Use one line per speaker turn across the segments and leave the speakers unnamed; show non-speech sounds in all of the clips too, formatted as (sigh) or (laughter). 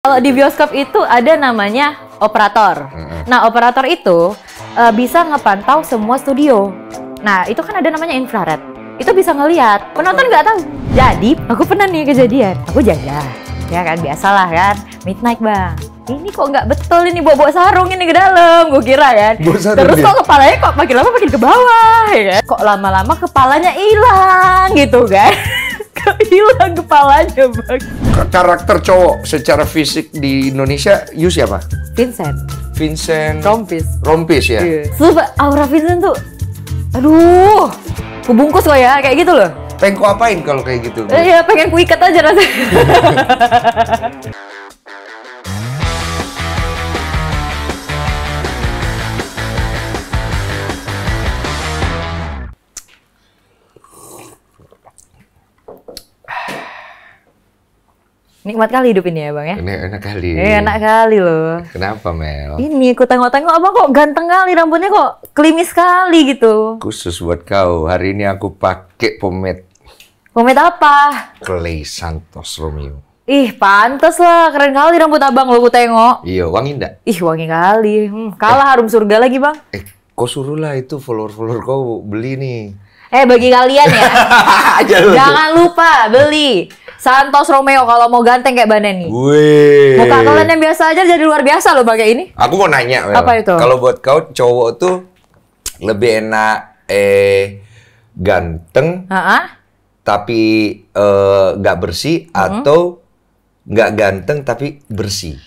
Kalau di bioskop itu ada namanya operator. Nah, operator itu uh, bisa ngepantau semua studio. Nah, itu kan ada namanya infrared. Itu bisa ngelihat. Penonton nggak tahu. Jadi, aku pernah nih kejadian. Aku jaga. Ya kan, biasalah kan. Midnight, Bang. Ini kok nggak betul ini bawa-bawa sarung ini ke dalam, gue kira kan. Terus dia. Ya? kok kepalanya kok makin lama makin ke bawah, ya kan? Kok lama-lama kepalanya hilang gitu kan? (laughs) hilang kepalanya bang.
Karakter cowok secara fisik di Indonesia, you siapa? Vincent. Vincent. Rompis. Rompis ya. Yeah.
So, aura Vincent tuh, aduh, kubungkus kok ya, kayak gitu loh. Pengen
ku apain kalau kayak gitu? Eh,
iya, eh, pengen ku ikat aja rasanya. (laughs) Nikmat kali hidup ini ya bang ya? Ini
enak kali. Ini enak kali loh. Kenapa Mel?
Ini aku tengok-tengok abang kok ganteng kali rambutnya kok klimis kali gitu.
Khusus buat kau. Hari ini aku pakai pomade.
Pomade apa?
Clay Santos Romeo.
Ih pantas lah keren kali rambut abang lo aku tengok.
Iya wangi ndak?
Ih wangi kali. Hmm, kalah eh. harum surga lagi bang. Eh
kau suruh lah itu follower-follower kau beli nih.
Eh bagi kalian ya. (laughs) Jangan lupa beli Santos Romeo kalau mau ganteng kayak nih.
Wih. Muka kalian
yang biasa aja jadi luar biasa loh pakai ini.
Aku mau nanya. Apa itu? Kalau buat kau cowok tuh lebih enak eh ganteng. Heeh. Tapi eh, nggak gak bersih uh -huh. atau nggak ganteng tapi bersih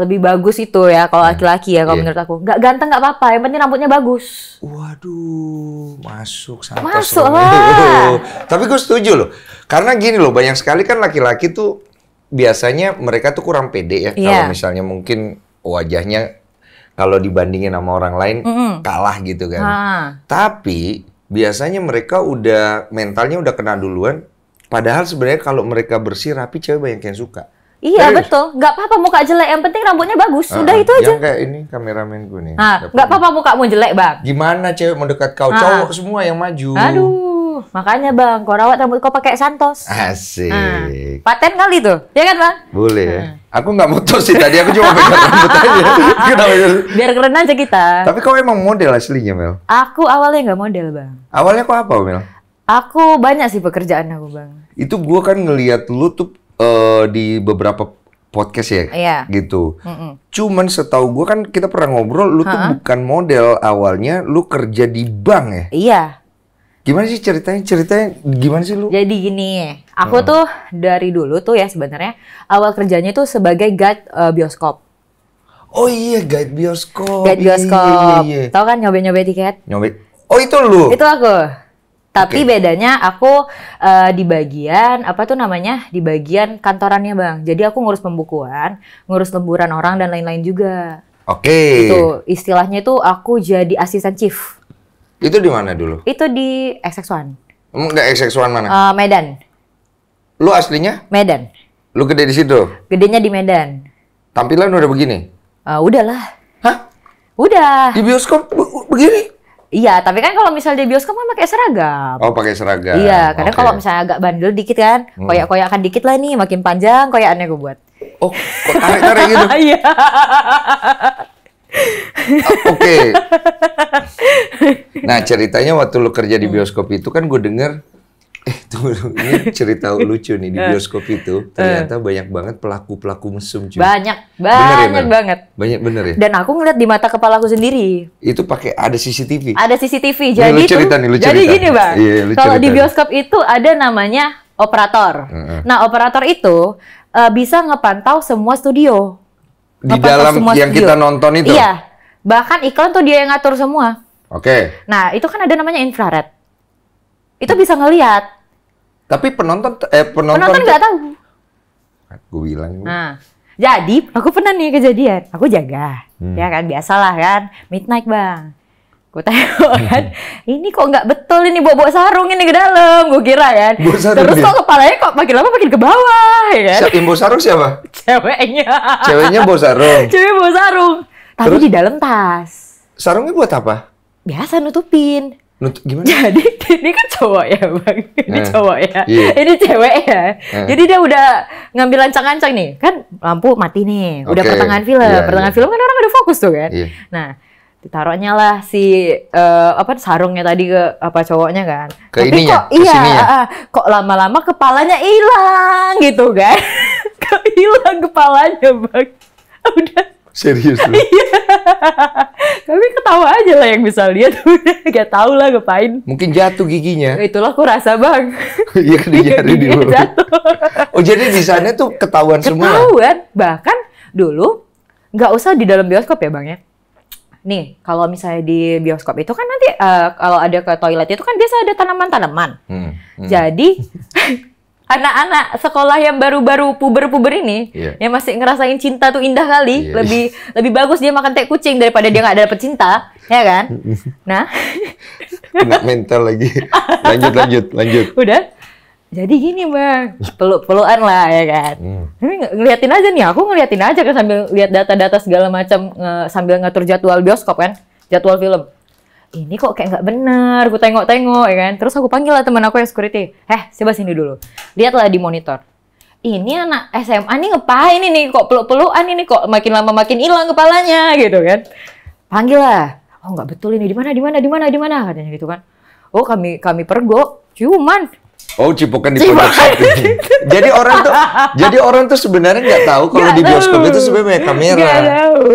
lebih bagus itu ya kalau iya. laki-laki ya kalau yeah. menurut aku nggak ganteng nggak apa-apa yang penting rambutnya bagus
waduh masuk santos masuk lah (laughs) tapi gue setuju loh karena gini loh banyak sekali kan laki-laki tuh biasanya mereka tuh kurang pede ya yeah. kalau misalnya mungkin wajahnya kalau dibandingin sama orang lain mm -hmm. kalah gitu kan ha. tapi biasanya mereka udah mentalnya udah kena duluan padahal sebenarnya kalau mereka bersih rapi cewek banyak yang suka
Iya Serius? betul, nggak apa-apa muka jelek, yang penting rambutnya bagus, sudah ah, uh, itu
aja. Yang kayak ini kameramen gue nih.
Nah, nggak apa-apa muka mau jelek bang.
Gimana cewek mau dekat kau, ah. cowok semua
yang maju. Aduh, makanya bang, kau rawat rambut kau pakai Santos.
Asik. Ah,
paten kali tuh, ya kan bang?
Boleh. Ya. Aku nggak mutus sih tadi, aku cuma pegang (laughs) rambut aja.
Biar keren aja kita.
Tapi kau emang model aslinya Mel?
Aku awalnya nggak model bang.
Awalnya kau apa Mel?
Aku banyak sih pekerjaan aku bang.
Itu gue kan ngelihat lu tuh uh, di beberapa podcast ya, yeah. gitu. Mm -mm. Cuman setahu gue kan kita pernah ngobrol, lu ha -ha. tuh bukan model awalnya, lu kerja di bank ya. Iya. Yeah. Gimana sih ceritanya? Ceritanya gimana
sih lu? Jadi gini, aku hmm. tuh dari dulu tuh ya sebenarnya awal kerjanya tuh sebagai guide uh, bioskop.
Oh iya, guide
bioskop. Guide bioskop. Iya, iya, iya. iya. Tahu kan nyobain-nyobain tiket? Nyobain. Oh itu lu? Itu aku. Tapi okay. bedanya aku uh, di bagian apa tuh namanya di bagian kantorannya bang. Jadi aku ngurus pembukuan, ngurus lemburan orang dan lain-lain juga.
Oke. Okay. Itu
istilahnya itu aku jadi asisten chief.
Itu di mana dulu?
Itu di XX1.
Enggak XX1 mana? Uh, Medan. Lu aslinya? Medan. Lu gede di situ?
Gedenya di Medan.
Tampilan udah begini?
Uh, udahlah. Hah? Udah. Di bioskop begini? Iya, tapi kan kalau misalnya di bioskop kan pakai seragam.
Oh, pakai seragam. Iya, karena okay. kalau misalnya
agak bandel dikit kan, hmm. koyak-koyakan dikit lah nih, makin panjang koyakannya gue buat. Oh, tarik-tarik gitu. (laughs) Iya.
Ah, oke. Nah, ceritanya waktu lu kerja di bioskop itu kan gue denger eh tunggu ini cerita (laughs) lucu nih di eh. bioskop itu eh. ternyata banyak banget pelaku pelaku mesum cuy. banyak
ya, banyak ya, banget
banyak bener ya dan
aku ngeliat di mata kepala aku sendiri
itu pakai ada CCTV ada
CCTV jadi nih, lu cerita nih, lu cerita. jadi gini bang iya, kalau di bioskop itu ada namanya operator uh -huh. nah operator itu uh, bisa ngepantau semua studio
di ngepantau dalam yang studio. kita nonton itu iya
bahkan iklan tuh dia yang ngatur semua oke okay. nah itu kan ada namanya infrared itu bisa ngelihat.
Tapi penonton eh penonton penonton nggak tahu. Aku bilang.
Nah, jadi aku pernah nih kejadian. Aku jaga, hmm. ya kan biasalah kan midnight bang. Gue tengok hmm. kan, ini kok nggak betul ini bawa-bawa sarung ini ke dalam, gue kira kan. Terus dia? kok kepalanya kok makin lama makin ke bawah, ya kan?
sarung siapa?
Ceweknya. Ceweknya bawa sarung. (laughs) Cewek bawa sarung, tapi Terus? di dalam tas.
Sarungnya buat apa?
Biasa nutupin. Nutup gimana? Jadi ini kan cowok ya bang, ini eh, cowok ya, yeah. ini cewek ya. Eh. Jadi dia udah ngambil lancang-lancang nih, kan lampu mati nih, udah pertengahan film, yeah, pertengahan yeah. film kan orang udah fokus tuh kan. Yeah. Nah ditaruhnya lah si uh, apa sarungnya tadi ke apa cowoknya kan. Ke Tapi ininya, kok iya, sininya. Ah, ah. kok lama-lama kepalanya hilang gitu kan? (laughs) Kok hilang kepalanya bang, (laughs) udah Serius lu? Kami (laughs) iya. ketawa aja lah yang bisa
lihat udah (laughs) gak tau lah ngapain. Mungkin jatuh giginya. Ya, itulah aku rasa bang. (laughs) Iya kan jari di bawah. Jatuh. oh jadi di sana tuh ketahuan, ketahuan. semua. Ketahuan
bahkan dulu nggak usah di dalam bioskop ya bang ya. Nih kalau misalnya di bioskop itu kan nanti uh, kalau ada ke toilet itu kan biasa ada tanaman-tanaman. Hmm, hmm. Jadi anak-anak sekolah yang baru-baru puber-puber ini yeah. yang masih ngerasain cinta tuh indah kali yeah. lebih lebih bagus dia makan teh kucing daripada dia nggak ada pecinta, ya kan (laughs) nah
kena mental lagi lanjut lanjut lanjut
udah jadi gini bang peluk-pelukan lah ya kan hmm. ini ngeliatin aja nih aku ngeliatin aja kan sambil lihat data-data segala macam sambil ngatur jadwal bioskop kan jadwal film ini kok kayak nggak bener, gue tengok-tengok ya kan. Terus aku panggil lah teman aku yang security, eh coba sini dulu, lihatlah di monitor. Ini anak SMA nih ngepain ini kok peluk-pelukan ini kok makin lama makin hilang kepalanya gitu kan. Panggil lah, oh nggak betul ini di mana di mana di mana di mana katanya gitu kan. Oh kami kami pergok, cuman
Oh, cipokan di pojok samping. (laughs) jadi orang tuh, jadi orang tuh sebenarnya nggak tahu kalau di bioskop itu sebenarnya kamera.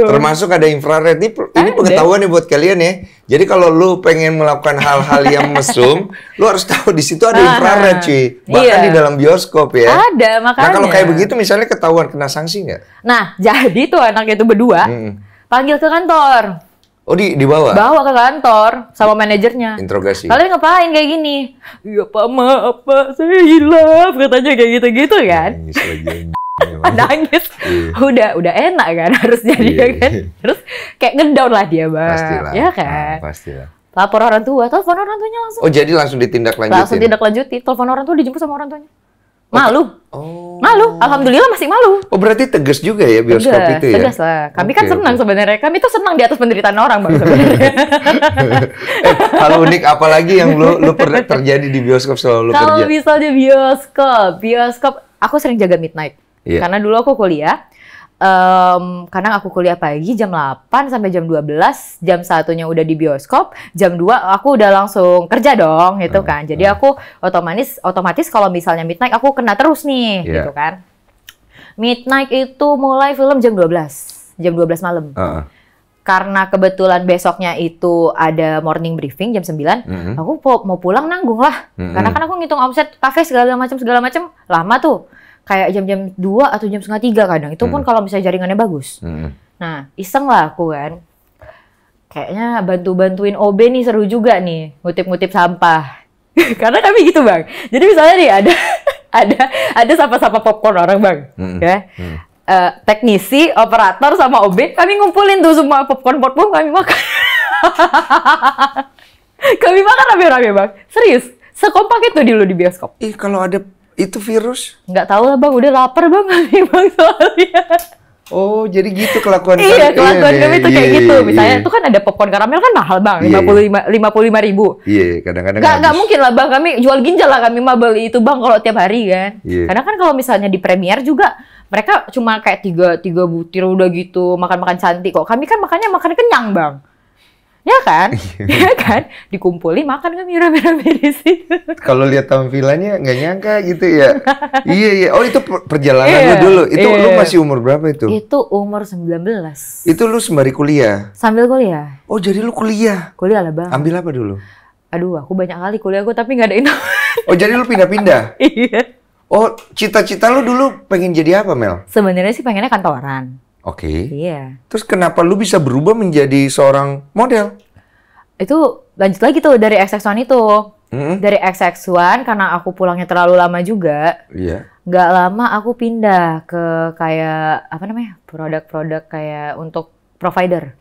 Termasuk ada infrared. Ini, ini pengetahuan nih buat kalian ya. Jadi kalau lu pengen melakukan hal-hal yang mesum, (laughs) lu harus tahu di situ ada ah, infrared, cuy. Bahkan iya. di dalam bioskop ya. Ada, makanya. Nah, kalau kayak begitu misalnya ketahuan kena sanksi nggak?
Nah, (laughs) jadi tuh anak itu berdua hmm. panggil ke kantor
Oh di bawah? Bawa
ke kantor sama manajernya. Interogasi. Kalian ngapain kayak gini? Iya pak ma apa saya hilaf katanya kayak gitu gitu kan? Nangis lagi. (laughs) Nangis. Yeah. Udah udah enak kan harusnya yeah. kan. Iya. Terus kayak ngedown lah dia bang. Pastilah. Ya kan. Ah, pastilah. Lapor orang tua, telepon orang tuanya langsung. Oh
jadi langsung ditindak lanjutin? Langsung tindak
lanjutin, Telepon orang tua dijemput sama orang tuanya. Malu. Oh. Malu. Alhamdulillah masih malu.
Oh, berarti tegas juga ya bioskop tegas, itu ya? Tegas lah.
Kami okay, kan senang okay. sebenarnya. Kami tuh senang di atas penderitaan orang, Bang, sebenarnya.
(laughs) eh, hal unik apalagi yang lu lu pernah terjadi di bioskop selalu kalo kerja? Kalau
misalnya bioskop, bioskop aku sering jaga midnight. Yeah. Karena dulu aku kuliah, um, kadang aku kuliah pagi jam 8 sampai jam 12, jam satunya udah di bioskop, jam 2 aku udah langsung kerja dong gitu hmm, kan. Jadi hmm. aku otomatis otomatis kalau misalnya midnight aku kena terus nih yeah. gitu kan. Midnight itu mulai film jam 12, jam 12 malam. Uh Karena kebetulan besoknya itu ada morning briefing jam 9, uh -huh. aku mau pulang nanggung lah. uh hmm. -huh. Karena kan aku ngitung omset kafe segala macam segala macam lama tuh kayak jam-jam 2 atau jam setengah tiga kadang. Itu pun hmm. kalau misalnya jaringannya bagus. Hmm. Nah, iseng lah aku kan. Kayaknya bantu-bantuin OB nih seru juga nih, ngutip-ngutip sampah. (laughs) Karena kami gitu, Bang. Jadi misalnya nih ada (laughs) ada ada sampah-sampah popcorn orang, Bang. Hmm. Ya. Hmm. Uh, teknisi, operator sama OB, kami ngumpulin tuh semua popcorn-popcorn kami makan. (laughs) kami makan rame-rame, Bang. Serius. Sekompak itu dulu di bioskop. Ih, kalau ada itu virus? Nggak tahu lah bang, udah lapar bang kali (laughs) bang soalnya. Oh, jadi gitu kelakuan iya, kami. Iya, kelakuan kami tuh iya, kayak gitu. Iya, misalnya itu kan ada popcorn karamel kan mahal bang, lima puluh lima lima puluh lima ribu.
Iya, kadang-kadang. Gak, gak mungkin
lah bang, kami jual ginjal lah kami mah beli itu bang kalau tiap hari kan. Karena kan kalau misalnya di premier juga mereka cuma kayak tiga tiga butir udah gitu makan makan cantik kok. Kami kan makannya makan kenyang bang. Ya kan? Iya. (laughs) ya kan? Dikumpulin makan kan rame-rame di situ.
Kalau lihat tampilannya nggak nyangka gitu ya. (laughs) iya iya. Oh itu perjalanan iya, lu dulu. Itu iya. lu masih umur berapa itu?
Itu umur 19.
Itu lu sembari kuliah.
Sambil kuliah. Oh, jadi lu kuliah. Kuliah lah, Bang. Ambil apa dulu? Aduh, aku banyak kali kuliah aku tapi nggak ada info.
oh, jadi lu pindah-pindah? (laughs) iya. Oh, cita-cita lu dulu pengen jadi apa, Mel?
Sebenarnya sih pengennya kantoran. Oke. Okay. Iya.
Terus kenapa lu bisa berubah menjadi seorang
model? Itu lanjut lagi tuh dari XX1 itu. Mm-hmm. Dari XX1 karena aku pulangnya terlalu lama juga. Iya. Yeah. Gak lama aku pindah ke kayak apa namanya? produk-produk kayak untuk provider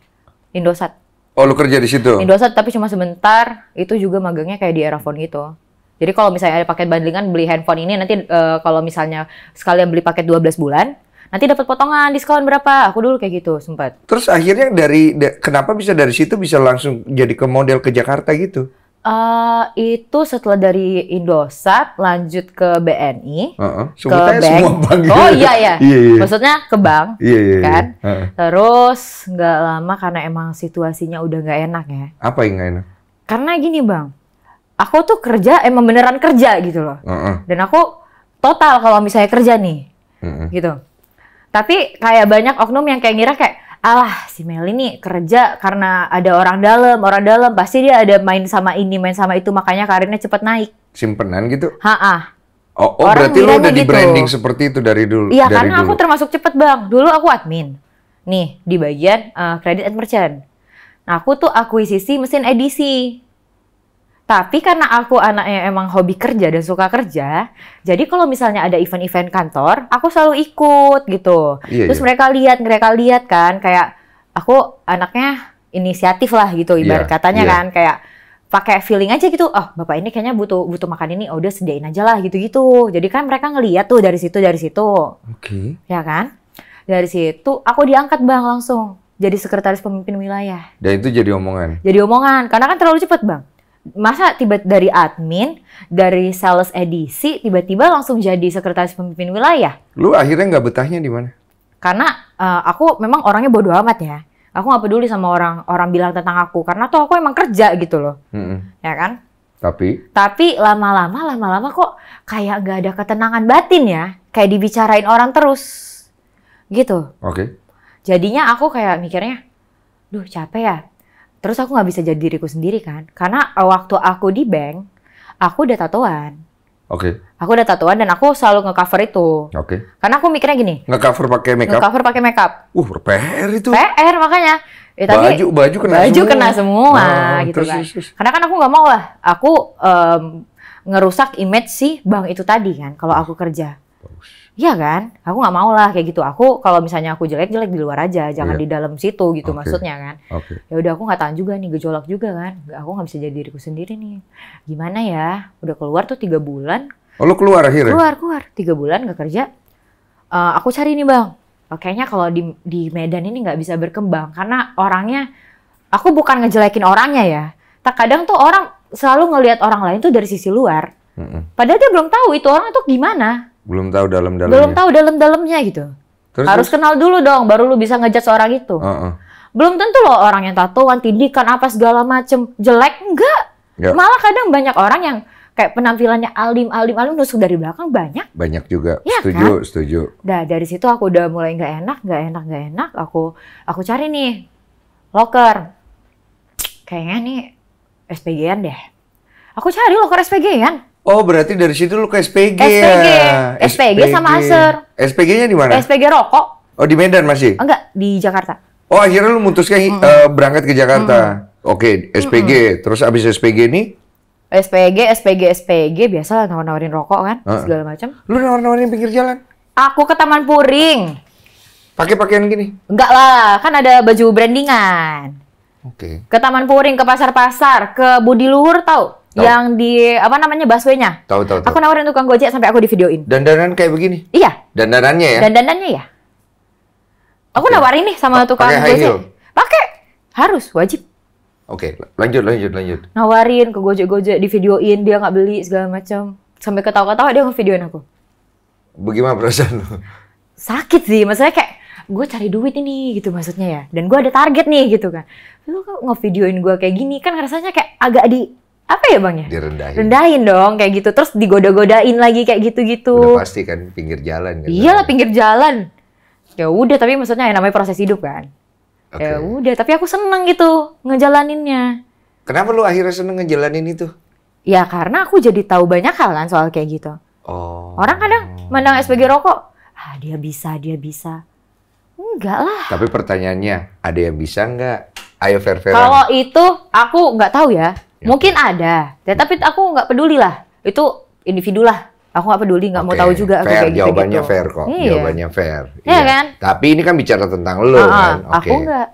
Indosat. Oh, lu
kerja di situ?
Indosat tapi cuma sebentar. Itu juga magangnya kayak di Erafon gitu. Jadi kalau misalnya ada paket bandingan beli handphone ini nanti uh, kalau misalnya sekalian beli paket 12 bulan, nanti dapat potongan diskon berapa aku dulu kayak gitu sempat
terus akhirnya dari da kenapa bisa dari situ bisa langsung jadi ke model ke Jakarta gitu
Uh, itu setelah dari Indosat lanjut ke BNI, uh -uh. ke bank. Semua bank. Gitu. Oh iya iya. (laughs) yeah, yeah. Iya. Maksudnya ke bank, iya, iya, iya. kan? Iya. Uh -uh. Terus nggak lama karena emang situasinya udah nggak enak ya. Apa yang nggak enak? Karena gini bang, aku tuh kerja emang beneran kerja gitu loh. Uh -uh. Dan aku total kalau misalnya kerja nih, uh -uh. gitu tapi kayak banyak oknum yang kayak ngira kayak alah si Mel ini kerja karena ada orang dalam, orang dalam pasti dia ada main sama ini, main sama itu makanya karirnya cepet naik.
Simpenan gitu? Heeh. Oh, oh orang berarti lu udah di gitu. branding seperti itu dari dulu. Iya, karena dulu. aku
termasuk cepet bang. Dulu aku admin, nih di bagian eh, kredit uh, and merchant. Nah, aku tuh akuisisi mesin edisi. Tapi karena aku anaknya emang hobi kerja dan suka kerja, jadi kalau misalnya ada event-event kantor, aku selalu ikut gitu. Iya, Terus iya. mereka lihat, mereka lihat kan, kayak aku anaknya inisiatif lah gitu, iya, ibarat yeah, katanya yeah. kan, kayak pakai feeling aja gitu. Oh, bapak ini kayaknya butuh butuh makan ini, oh, udah sediain aja lah gitu-gitu. Jadi kan mereka ngeliat tuh dari situ, dari situ. Oke. Okay. Ya kan? Dari situ aku diangkat bang langsung jadi sekretaris pemimpin wilayah.
Dan itu jadi omongan.
Jadi omongan, karena kan terlalu cepat bang masa tiba dari admin dari sales edisi tiba-tiba langsung jadi sekretaris pemimpin wilayah
lu akhirnya nggak betahnya di mana
karena uh, aku memang orangnya bodoh amat ya aku nggak peduli sama orang orang bilang tentang aku karena tuh aku emang kerja gitu loh mm -hmm. ya kan tapi tapi lama-lama lama-lama kok kayak nggak ada ketenangan batin ya kayak dibicarain orang terus gitu oke okay. jadinya aku kayak mikirnya duh capek ya Terus aku nggak bisa jadi diriku sendiri kan, karena eh, waktu aku di bank, aku udah tatoan. Oke. Okay. Aku udah tatoan dan aku selalu ngecover itu. Oke. Okay. Karena aku mikirnya gini.
Ngecover pakai makeup. Ngecover
pakai makeup. Uh, PR itu. PR makanya. Ya, tapi baju baju kena baju semua. kena semua nah, gitu terus, kan. Terus, terus. Karena kan aku nggak mau lah aku um, ngerusak image si bang itu tadi kan kalau aku kerja. Terus. Iya kan? Aku nggak mau lah kayak gitu. Aku kalau misalnya aku jelek jelek di luar aja, jangan yeah. di dalam situ gitu okay. maksudnya kan. Okay. Ya udah aku nggak tahan juga nih gejolak juga kan. Aku nggak bisa jadi diriku sendiri nih. Gimana ya? Udah keluar tuh tiga bulan. Oh lu keluar akhirnya? Keluar keluar tiga bulan nggak kerja. Uh, aku cari nih bang. Eh, kayaknya kalau di di Medan ini nggak bisa berkembang karena orangnya. Aku bukan ngejelekin orangnya ya. Tak kadang tuh orang selalu ngelihat orang lain tuh dari sisi luar. Padahal dia belum tahu itu orang itu gimana
belum tahu dalam-dalamnya. Belum tahu
dalam-dalamnya gitu. Terus, Harus terus? kenal dulu dong, baru lu bisa ngejat seorang itu. Uh -uh. Belum tentu loh orang yang tatoan, tindikan, apa segala macem. Jelek, enggak. Malah kadang banyak orang yang kayak penampilannya alim, alim, alim, nusuk dari belakang banyak.
Banyak juga. Ya, setuju, kan? setuju.
Nah, dari situ aku udah mulai nggak enak, nggak enak, nggak enak. Aku aku cari nih loker. Kayaknya nih spg deh. Aku cari loker spg
Oh, berarti dari situ lu ke SPG, SPG. ya? SPG. SPG sama Acer. SPG-nya di mana? SPG rokok. Oh, di Medan masih?
Enggak, di Jakarta.
Oh, akhirnya lu mutuskan mm -hmm. uh, berangkat ke Jakarta. Mm -hmm. Oke, okay, SPG. Mm -hmm. Terus abis SPG nih?
SPG, SPG, SPG. Biasalah nawar-nawarin rokok kan, uh -uh. segala macam. Lu nawar-nawarin pinggir jalan? Aku ke Taman Puring. Pakai pakaian gini? Enggak lah, kan ada baju brandingan. Oke. Okay. Ke Taman Puring, ke pasar-pasar, ke Budi Luhur tau? Tau. Yang di apa namanya busway-nya. Tahu tahu. Aku nawarin tukang gojek sampai aku di divideoin.
danan kayak begini. Iya. Dandanannya ya.
Dandanannya ya. Aku okay. nawarin nih sama oh, tukang Pake gojek. Pakai. Harus wajib.
Oke, okay. lanjut lanjut lanjut.
Nawarin ke gojek-gojek di videoin dia nggak beli segala macam. Sampai ketawa-ketawa dia ngevideoin aku.
Bagaimana perasaan lu?
Sakit sih, maksudnya kayak gue cari duit ini gitu maksudnya ya dan gue ada target nih gitu kan lu ngevideoin gue kayak gini kan rasanya kayak agak di apa ya bang ya? Direndahin. Rendahin dong kayak gitu. Terus digoda-godain lagi kayak gitu-gitu. Udah pasti kan pinggir jalan kan. lah pinggir jalan. Ya udah tapi maksudnya yang namanya proses hidup kan. Okay. Ya udah tapi aku seneng gitu ngejalaninnya.
Kenapa lu akhirnya seneng ngejalanin itu?
Ya karena aku jadi tahu banyak hal kan soal kayak gitu. Oh. Orang kadang mandang SPG rokok, ah dia bisa, dia bisa. Enggak lah.
Tapi pertanyaannya, ada yang bisa enggak Ayo fair fair. Kalau
itu aku nggak tahu ya. ya. Mungkin ada, ya, tapi aku nggak peduli lah. Itu individu lah. Aku nggak peduli, nggak okay. mau tahu juga. fair, kayak jawabannya gitu. fair kok. Iya. Jawabannya
fair. Iya, iya kan? Tapi ini kan bicara tentang lo uh ah, -huh. Ah. kan. Okay. Aku nggak.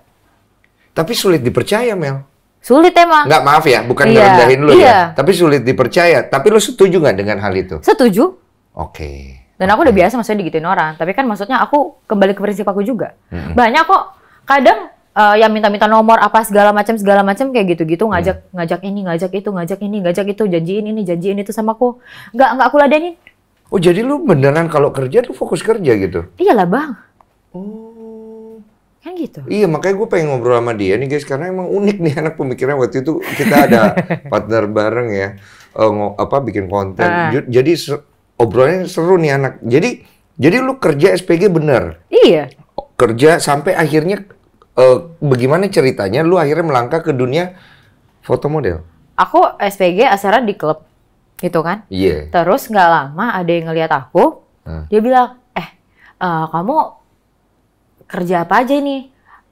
Tapi sulit dipercaya Mel.
Sulit emang. Nggak maaf
ya, bukan iya. ngerendahin lo ya. iya. ya. Tapi sulit dipercaya. Tapi lo setuju nggak dengan hal itu? Setuju. Oke. Okay.
Dan aku udah hmm. biasa maksudnya digituin orang. Tapi kan maksudnya aku kembali ke prinsip aku juga. Hmm. Banyak kok. Kadang uh, eh, yang minta-minta nomor apa segala macam segala macam kayak gitu-gitu hmm. ngajak hmm. ngajak ini ngajak itu ngajak ini ngajak itu janjiin ini janjiin itu sama aku nggak nggak aku ladenin
oh jadi lu beneran kalau kerja tuh fokus kerja gitu
iyalah bang oh kan gitu iya
makanya gue pengen ngobrol sama dia nih guys karena emang unik nih anak pemikiran waktu itu kita ada (laughs) partner bareng ya uh, apa bikin konten uh. jadi ser obrolannya seru nih anak jadi jadi lu kerja SPG bener iya kerja sampai akhirnya uh, bagaimana ceritanya lu akhirnya melangkah ke dunia foto model?
Aku SPG asalnya di klub gitu kan. Iya. Yeah. Terus nggak lama ada yang ngelihat aku, hmm. dia bilang, eh uh, kamu kerja apa aja nih?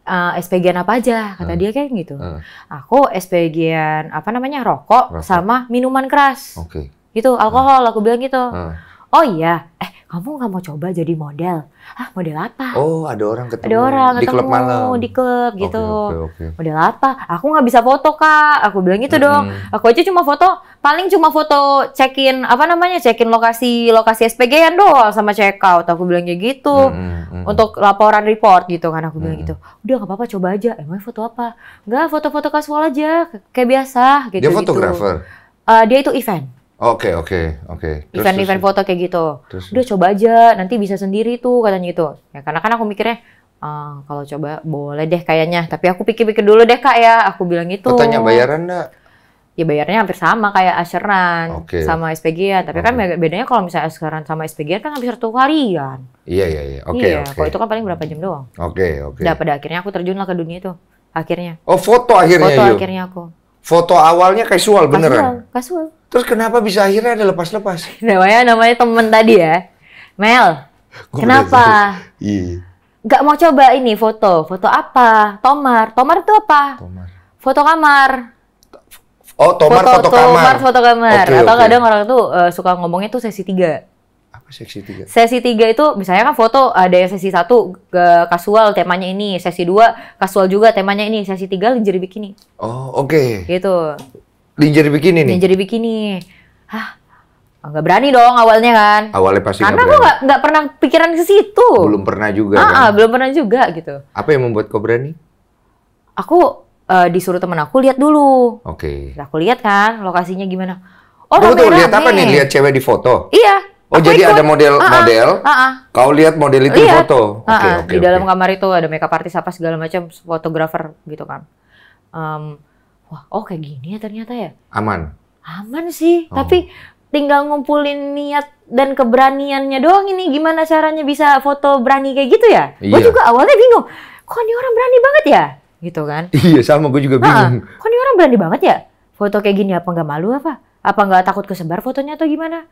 Uh, eh, spg apa aja? Kata hmm. dia kayak gitu. Hmm. Aku spg apa namanya rokok, rokok sama minuman keras. Oke. Okay. Gitu alkohol. Hmm. Aku bilang gitu. Hmm Oh iya, eh kamu nggak mau coba jadi model? Ah model apa?
Oh ada orang ketemu. Ada orang ketemu di klub malam. Di
klub gitu. Okay, okay, okay. Model apa? Aku nggak bisa foto kak. Aku bilang gitu mm -hmm. dong. Aku aja cuma foto, paling cuma foto check-in apa namanya check-in lokasi lokasi SPG-an doang sama check out. Aku bilangnya gitu. Mm -hmm. Untuk laporan report gitu kan aku bilang mm -hmm. gitu. Udah nggak apa-apa coba aja. Emang foto apa? Nggak foto-foto kasual aja kayak biasa gitu. Dia fotografer. Gitu. Uh, dia itu event.
Oke okay, oke okay, oke. Okay. Event-event foto
kayak gitu. Terus, Udah coba aja, nanti bisa sendiri tuh katanya gitu. Ya karena kan aku mikirnya Uh, kalau coba boleh deh kayaknya, tapi aku pikir-pikir dulu deh kak ya, aku bilang itu. tanya bayaran enggak? Ya bayarnya hampir sama kayak asuran okay. sama SPG ya, tapi okay. kan bedanya kalau misalnya asuran sama SPG kan hampir satu harian.
Iya iya iya. Oke okay, iya, okay. Kalau itu
kan paling berapa jam doang.
Oke okay, oke.
Okay. Nah pada akhirnya aku terjun lah ke dunia itu akhirnya.
Oh foto akhirnya. Foto yuk. akhirnya aku. Foto awalnya casual beneran. Casual,
casual. Terus kenapa bisa akhirnya ada lepas-lepas? (laughs) Namanya namanya temen tadi ya. Mel, Gua kenapa? Iya. Gak mau coba ini foto. Foto apa? Tomar. Tomar itu apa? Tomar. Foto kamar.
Oh, tomar foto, foto kamar. Tomar foto kamar. Okay, Atau okay. kadang
orang itu uh, eh, suka ngomongnya tuh sesi tiga.
Apa sesi tiga?
Sesi tiga itu misalnya kan foto ada yang sesi satu kasual temanya ini, sesi dua kasual juga temanya ini, sesi tiga lingerie bikini.
Oh, oke. Okay. Gitu. Lingerie bikini nih. Lingerie
bikini. Hah, nggak berani dong awalnya kan.
Awalnya pasti Karena gua nggak
nggak pernah pikiran ke situ.
Belum pernah juga. Ah,
kan? belum pernah juga gitu.
Apa yang membuat kau berani?
Aku uh, disuruh temen aku lihat dulu. Oke. Okay. Aku lihat kan lokasinya gimana. Oh, Kamu tuh lihat apa nih? Lihat
cewek di foto?
Iya. Oh aku jadi ikut. ada model-model. Uh ah, -uh. Ah. uh ah,
-uh. Kau lihat model itu lihat. foto. Oke uh -uh. okay, okay, Di dalam
okay. kamar itu ada makeup artist apa segala macam, fotografer gitu kan. Um, wah oh kayak gini ya ternyata ya. Aman. Aman sih, oh. tapi tinggal ngumpulin niat dan keberaniannya doang ini gimana caranya bisa foto berani kayak gitu ya? Iya. Gue juga awalnya bingung, kok ini orang berani banget ya? Gitu kan?
(laughs) Iya sama gue juga bingung. Nah,
kok ini orang berani banget ya? Foto kayak gini apa nggak malu apa? Apa nggak takut kesebar fotonya atau gimana?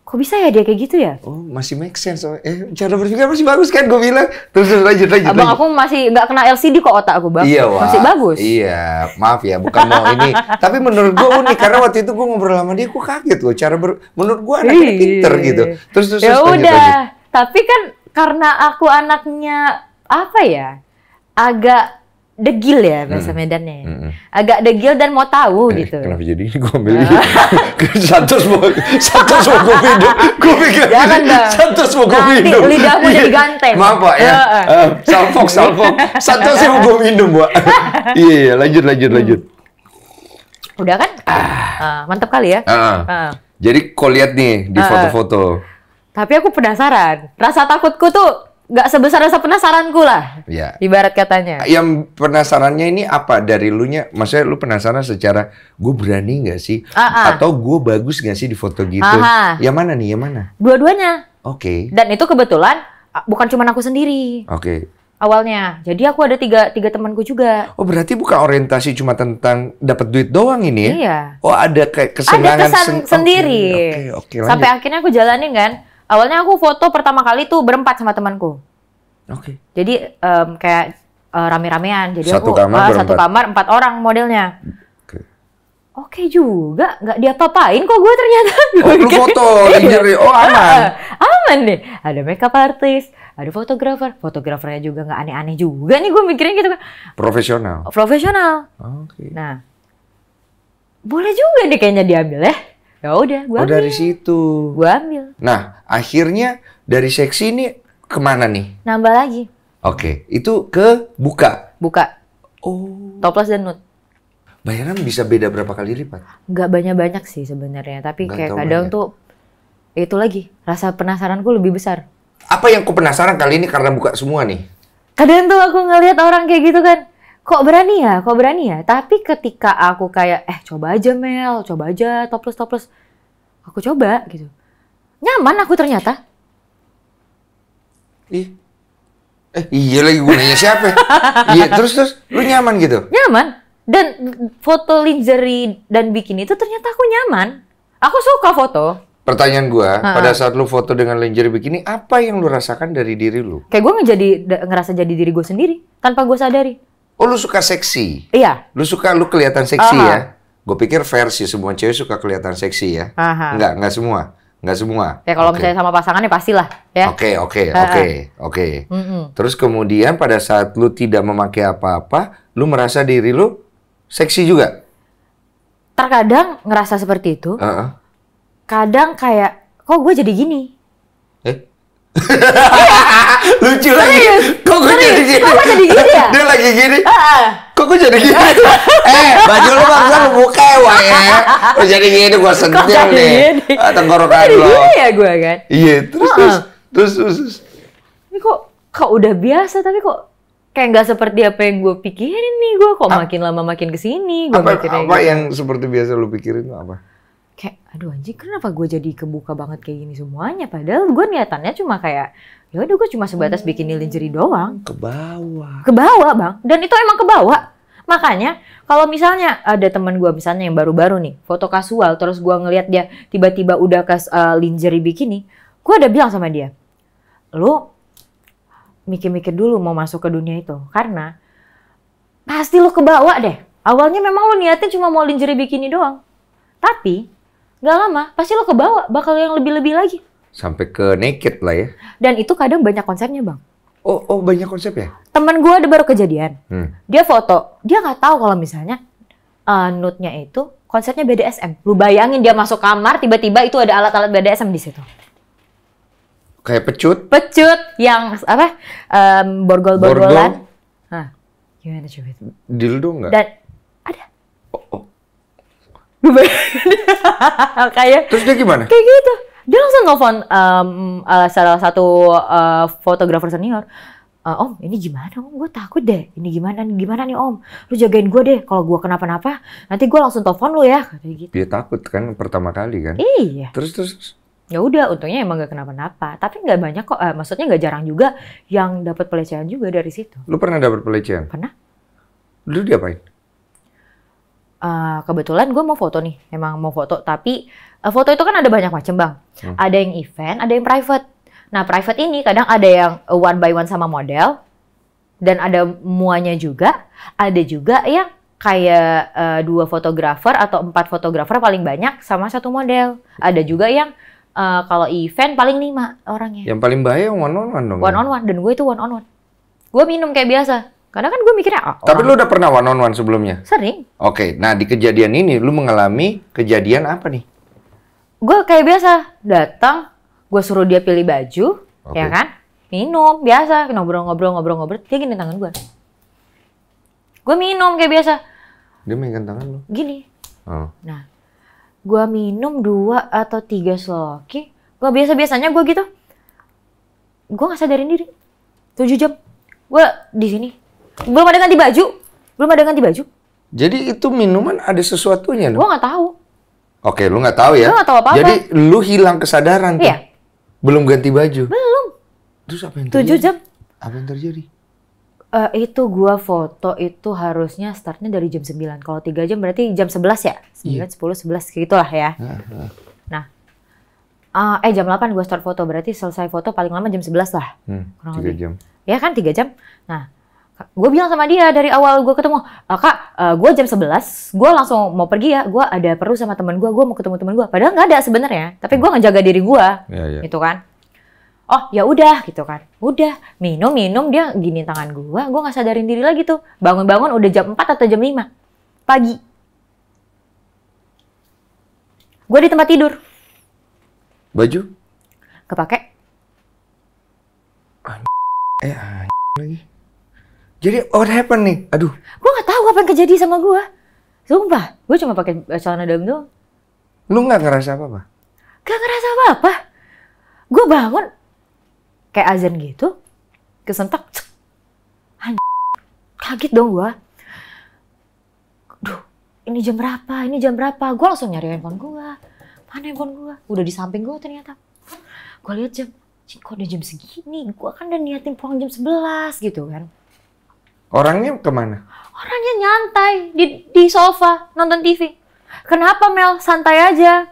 kok bisa ya dia kayak gitu ya?
Oh, masih make sense. Oh, eh, cara berpikir masih bagus kan gue bilang. Terus, terus lanjut, lanjut. Abang lanjut. aku
masih nggak kena LCD kok otak aku, bagus. Iya, wah. Masih bagus.
Iya, maaf ya, bukan mau ini. Tapi menurut gue unik, karena waktu itu gue ngobrol sama dia, gue kaget loh. Cara ber... Menurut gue anaknya pinter gitu.
Terus, terus, ya terus, lanjut, udah. Tapi kan karena aku anaknya, apa ya, agak degil ya hmm. bahasa ya. hmm. Medannya. Hmm. Agak degil dan mau tahu eh, gitu.
Kenapa jadi ini (laughs) gue ambil ini? satu semua, satu semua gue minum. Gue pikir Jangan dong. Satu semua gue minum. Nanti lidahmu jadi iya. ganteng. Maaf Pak ya. Uh, salfok, salfok.
Satu semua gue
minum Pak. (laughs) iya, iya. Lanjut, lanjut, lanjut.
Hmm. Udah kan? Ah. Uh, ah, mantap kali ya. Uh, uh.
Jadi kau lihat nih di foto-foto.
Tapi aku penasaran. Rasa takutku tuh nggak sebesar rasa penasaranku lah. Iya. Ibarat katanya.
Yang penasarannya ini apa dari lu nya? Maksudnya lu penasaran secara gue berani nggak sih? Ah, ah. Atau gue bagus nggak sih di foto gitu? Aha. Yang mana nih? Yang mana?
Dua-duanya. Oke. Okay. Dan itu kebetulan bukan cuma aku sendiri. Oke. Okay awalnya. Jadi aku ada tiga tiga temanku juga.
Oh berarti bukan orientasi cuma tentang dapat duit doang ini ya? Iya. Oh ada kayak kesenangan ada kesan sen
sendiri. Oke okay, oke. Okay, okay, Sampai akhirnya aku jalanin kan. Awalnya aku foto pertama kali tuh berempat sama temanku. Oke. Okay. Jadi um, kayak uh, rame-ramean. Jadi satu aku kamar uh, satu kamar empat orang modelnya. Oke okay. okay juga, nggak diapa-apain kok gue ternyata. Oh, lu foto, lingerie, (laughs) oh aman. Ah, aman nih. Ada makeup artist, ada fotografer. Fotografernya juga nggak aneh-aneh juga nih gue mikirnya gitu kan.
Profesional.
Profesional. Oke. Okay. Nah, boleh juga deh kayaknya diambil ya ya udah gue oh, ambil. dari situ gue ambil
nah akhirnya dari seksi ini kemana nih
nambah lagi
oke okay. itu ke buka
buka oh toples dan nut.
bayaran bisa beda berapa kali lipat?
Nggak banyak-banyak sih sebenarnya, tapi Gak kayak kadang banyak. tuh itu lagi rasa penasaranku lebih besar.
Apa yang ku penasaran kali ini karena buka semua nih?
Kadang tuh aku ngelihat orang kayak gitu kan, kok berani ya, kok berani ya. Tapi ketika aku kayak, eh coba aja Mel, coba aja toples toples, aku coba gitu. Nyaman aku ternyata. Ih,
eh iya lagi gunanya siapa? (laughs) iya terus terus, lu nyaman gitu?
Nyaman. Dan foto lingerie dan bikini itu ternyata aku nyaman. Aku suka foto.
Pertanyaan gue, pada saat lu foto dengan lingerie bikini, apa yang lu rasakan dari diri lu?
Kayak gue ngejadi ngerasa jadi diri gue sendiri tanpa gue sadari
Oh lu suka seksi? Iya. Lu suka lu kelihatan seksi uh -huh. ya? Gue pikir versi ya, semua cewek suka kelihatan seksi ya? Uh -huh. Enggak, enggak semua. Enggak semua.
Ya kalau okay. misalnya sama pasangan ya pastilah ya.
Oke, oke, oke, oke. Terus kemudian pada saat lu tidak memakai apa-apa, lu merasa diri lu seksi juga?
Terkadang ngerasa seperti itu. Uh -huh. Kadang kayak kok gue jadi gini? Eh?
(laughs) Lucu lagi. Kok gue jadi gini? Kok jadi gini ya? Dia lagi gini. Kok gue jadi gini? (laughs) eh, baju lu bangsa lu buka wah ya. Lu ya. jadi gini gue sentil nih. Ah, tenggorokan lu. Jadi gini ya gue kan? Iya, terus, terus terus
terus Ini kok kok udah biasa tapi kok kayak nggak seperti apa yang gue pikirin nih gue kok makin lama makin kesini gue apa, apa gitu. yang
seperti biasa lu pikirin apa
kayak aduh anjing kenapa gue jadi kebuka banget kayak gini semuanya padahal gue niatannya cuma kayak ya udah gue cuma sebatas bikin hmm. lingerie doang
ke bawah
ke bawah bang dan itu emang ke bawah makanya kalau misalnya ada teman gue misalnya yang baru-baru nih foto kasual terus gue ngelihat dia tiba-tiba udah kas uh, eh, lingerie bikini gue ada bilang sama dia lo mikir-mikir dulu mau masuk ke dunia itu karena pasti lo kebawa deh awalnya memang lo niatnya cuma mau lingerie bikini doang tapi Gak lama, pasti lo kebawa bakal yang lebih-lebih lagi.
Sampai ke naked lah ya.
Dan itu kadang banyak konsepnya bang. Oh,
oh banyak konsep ya?
Temen gue ada baru kejadian. Hmm. Dia foto, dia gak tahu kalau misalnya uh, nude-nya itu konsepnya BDSM. Lu bayangin dia masuk kamar, tiba-tiba itu ada alat-alat BDSM di situ.
Kayak pecut?
Pecut yang apa? Um, borgol-borgolan. Borgol. gimana coba itu?
Dildo nggak? Dan
ada. Oh, oh. (laughs) kayak terus dia gimana kayak gitu dia langsung nelfon um, uh, salah satu eh, fotografer uh, senior uh, om ini gimana om gue takut deh ini gimana ini gimana nih om lu jagain gue deh kalau gue kenapa-napa nanti gue langsung telepon lu ya
kayak gitu dia takut kan pertama kali kan iya terus terus
ya udah untungnya emang gak kenapa-napa tapi nggak banyak kok eh, maksudnya nggak jarang juga yang dapat pelecehan juga dari situ
lu pernah dapat pelecehan pernah lu diapain
uh, kebetulan gue mau foto nih, emang mau foto. Tapi uh, foto itu kan ada banyak macam bang. Hmm. Ada yang event, ada yang private. Nah private ini kadang ada yang eh, one by one sama model, dan ada muanya juga. Ada juga yang kayak uh, dua fotografer atau empat fotografer paling banyak sama satu model. Ada juga yang uh, kalau event paling lima orangnya.
Yang paling bahaya one on one dong. One on
one dan gue itu one on one. Gue minum kayak biasa karena kan gue mikirnya ah, Tapi
lu udah pernah one on one sebelumnya? Sering. Oke, okay. nah di kejadian ini lu mengalami kejadian apa nih?
Gue kayak biasa datang, gue suruh dia pilih baju, okay. ya kan? Minum biasa, ngobrol-ngobrol ngobrol-ngobrol, dia gini tangan gue. Gue minum kayak biasa.
Dia mainkan tangan lu?
Gini. Oh. Nah, gue minum dua atau tiga sloki. Gue biasa-biasanya gue gitu. Gue nggak sadarin diri. Tujuh jam. Gue di sini belum ada ganti baju? Belum ada ganti baju? Jadi itu minuman ada sesuatunya loh. Gua nggak tahu.
Oke, lu nggak tahu ya. Lu nggak tahu apa-apa. Jadi lu hilang kesadaran tuh. Iya. Belum ganti baju.
Belum. Terus apa yang terjadi? 7 jam. Apa yang terjadi? Uh, itu gua foto itu harusnya startnya dari jam 9. Kalau 3 jam berarti jam 11 ya? 9, iya. 10, 11 gitu lah ya. Uh, uh. nah uh, eh jam 8 gua start foto berarti selesai foto paling lama jam 11 lah.
Hmm, 3 lebih. jam.
Ya kan 3 jam. Nah, gue bilang sama dia dari awal gue ketemu eh, kak uh, eh, gue jam 11 gue langsung mau pergi ya gue ada perlu sama teman gue gue mau ketemu teman gue padahal nggak ada sebenarnya tapi gue ngejaga diri gue yeah, yeah. gitu kan oh ya udah gitu kan udah minum minum dia gini tangan gue gue nggak sadarin diri lagi tuh bangun bangun udah jam 4 atau jam 5 pagi gue di tempat tidur baju kepake eh jadi what happened nih? Aduh. gua nggak tahu apa yang kejadi sama gua. Sumpah, gue cuma pakai celana dalam doang.
Lu nggak ngerasa apa-apa?
Gak ngerasa apa-apa. Gue bangun kayak azan gitu, kesentak. Anjir. Kaget dong gua. Duh, ini jam berapa? Ini jam berapa? Gua langsung nyari handphone gua. Mana handphone gua, Udah di samping gua ternyata. Gua lihat jam, kok udah jam segini? Gua kan udah niatin pulang jam 11 gitu kan
Orangnya kemana?
Orangnya nyantai di di sofa nonton TV. Kenapa Mel? Santai aja.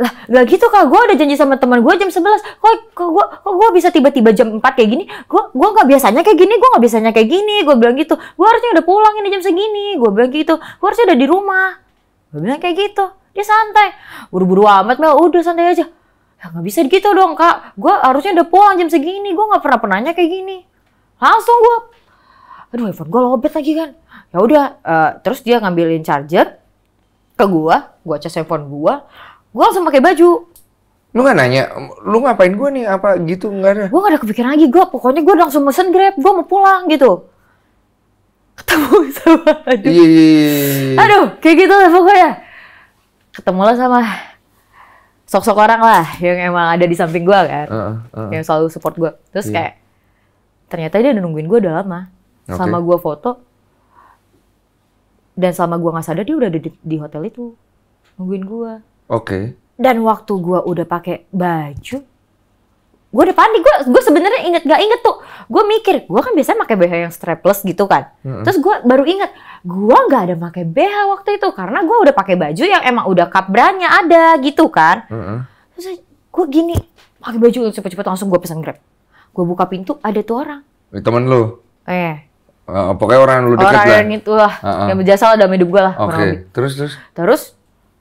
Lah, gak gitu kak. Gue ada janji sama teman gue jam 11. Kok kok gue kok gua bisa tiba-tiba jam 4 kayak gini? Gue gua gak biasanya kayak gini. Gue gak biasanya kayak gini. Gue bilang gitu. Gue harusnya udah pulang ini jam segini. Gue bilang gitu. Gue harusnya udah di rumah. Gue bilang kayak gitu. Dia santai. Buru-buru amat Mel. Udah santai aja. Ya gak bisa gitu dong kak. Gue harusnya udah pulang jam segini. Gue gak pernah penanya kayak gini. Langsung gue aduh handphone gue lobet lagi kan ya udah uh, terus dia ngambilin charger ke gue gue cas handphone gue gue langsung pakai baju lu nggak nanya lu ngapain gue nih apa gitu nggak ada gue nggak ada kepikiran lagi gue pokoknya gue langsung mesen grab gue mau pulang gitu ketemu sama aduh yeah. Iya, iya, iya, aduh kayak gitu lah pokoknya ketemu lah sama sok-sok orang lah yang emang ada di samping gue kan uh, uh. yang selalu support gue terus yeah. kayak ternyata dia udah nungguin gue udah lama okay. sama gue foto dan selama gue nggak sadar dia udah ada di, di hotel itu nungguin gue oke okay. dan waktu gue udah pakai baju gue udah panik gue gue sebenarnya inget gak inget tuh gue mikir gue kan biasanya pakai BH yang strapless gitu kan mm-hmm. terus gue baru inget gue nggak ada pakai BH waktu itu karena gue udah pakai baju yang emang udah kapbrannya ada gitu kan mm-hmm. terus gue gini pakai baju cepet-cepet langsung gue pesan grab gue buka pintu ada tuh orang temen lu eh
Uh, pokoknya orang yang lu deket orang lah. Orang itu
lah, uh ah, -uh. Ah. yang berjasa lah dalam hidup gue lah. Oke, okay. terus terus. Terus,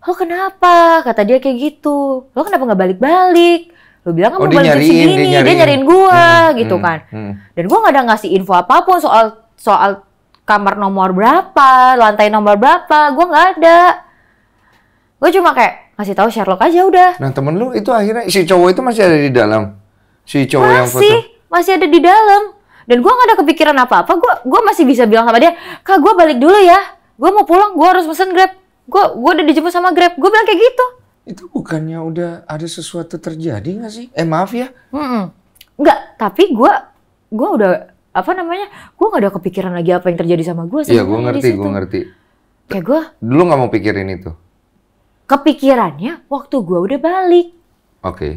lo kenapa? Kata dia kayak gitu. Lo kenapa gak balik-balik? Lo bilang kamu oh, balik nyariin, segini, dia nyariin, dia nyariin gue, hmm, hmm, gitu hmm, kan. Hmm. Dan gue gak ada ngasih info apapun soal soal kamar nomor berapa, lantai nomor berapa, gue gak ada. Gue cuma kayak ngasih tahu Sherlock aja udah.
Nah temen lu itu akhirnya si cowok itu masih ada di dalam, si cowok masih, yang foto. Masih,
masih ada di dalam dan gue gak ada kepikiran apa-apa gue gue masih bisa bilang sama dia kak gue balik dulu ya gue mau pulang gue harus pesen grab gue gue udah dijemput sama grab gue bilang kayak gitu
itu bukannya udah ada sesuatu terjadi gak sih eh maaf
ya Mm-mm. nggak tapi gue gue udah apa namanya gue gak ada kepikiran lagi apa yang terjadi sama gue iya gue ngerti gue ngerti kayak gue
dulu nggak mau pikirin itu
kepikirannya waktu gue udah balik oke okay.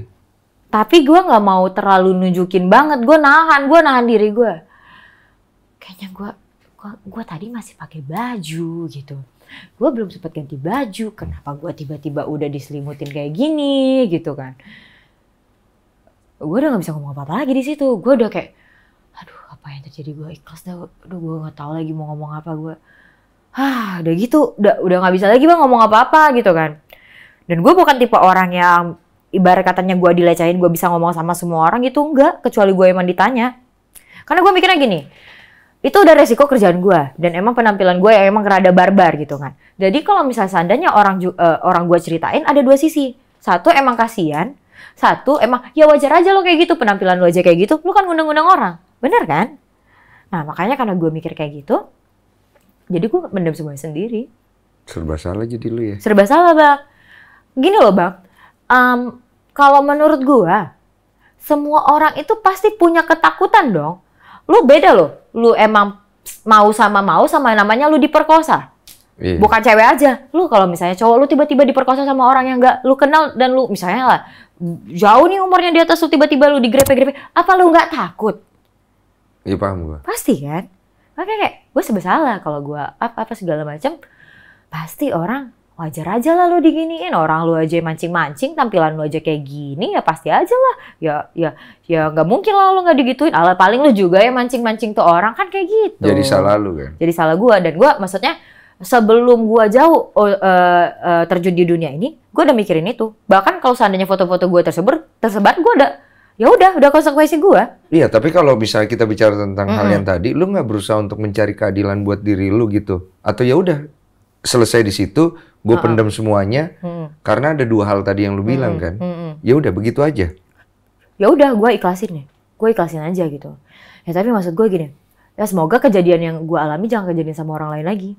Tapi gue nggak mau terlalu nunjukin banget. Gue nahan, gue nahan diri gue. Kayaknya gue gue tadi masih pakai baju gitu. Gue belum sempat ganti baju. Kenapa gue tiba-tiba udah diselimutin kayak gini gitu kan? Gue udah nggak bisa ngomong apa-apa lagi di situ. Gue udah kayak, aduh apa yang terjadi? Gue ikhlas dah. Aduh gue nggak tahu lagi mau ngomong apa gue. ah udah gitu, udah udah nggak bisa lagi bang ngomong apa-apa gitu kan. Dan gue bukan tipe orang yang ibarat katanya gue dilecehin gue bisa ngomong sama semua orang itu enggak kecuali gue emang ditanya karena gue mikirnya gini itu udah resiko kerjaan gue dan emang penampilan gue yang emang rada barbar gitu kan jadi kalau misalnya seandainya orang uh, orang gue ceritain ada dua sisi satu emang kasihan satu emang ya wajar aja lo kayak gitu penampilan lo aja kayak gitu lo kan ngundang-ngundang orang bener kan nah makanya karena gue mikir kayak gitu jadi gue mendem semuanya sendiri
serba salah jadi lu ya
serba salah bang gini loh bang um, mmm, kalau menurut gua, semua orang itu pasti punya ketakutan dong. Lu beda loh. Lu emang mau sama mau sama namanya lu diperkosa. Iya. Bukan cewek aja. Lu kalau misalnya cowok lu tiba-tiba diperkosa sama orang yang gak lu kenal dan lu misalnya lah jauh nih umurnya di atas lu tiba-tiba lu digrepe-grepe, apa lu nggak takut? Iya paham gua. Pasti kan? Makanya kayak gue sebesalah kalau gue apa apa segala macam pasti orang Wajar aja lah lu diginiin, orang lu aja mancing-mancing, tampilan lu aja kayak gini, ya pasti aja lah. Ya, ya, ya nggak mungkin lah lu nggak digituin. Alat paling lu juga ya mancing-mancing tuh orang kan kayak gitu. Jadi salah lu kan? Jadi salah gua dan gua maksudnya sebelum gua jauh uh, uh, terjun di dunia ini, gua udah mikirin itu. Bahkan kalau seandainya foto-foto gua tersebar, tersebar gua udah ya udah udah konsekuensi gua.
Iya, tapi kalau bisa kita bicara tentang mm -hmm. hal yang tadi, lu nggak berusaha untuk mencari keadilan buat diri lu gitu. Atau ya udah selesai di situ, gue pendam semuanya hmm. karena ada dua hal tadi yang lu hmm, bilang hmm. kan. Hmm, hmm. Ya udah begitu aja.
Ya udah, gue ikhlasin nih. Gue ikhlasin aja gitu. Ya tapi maksud gue gini, ya semoga kejadian yang gue alami jangan kejadian sama orang lain lagi.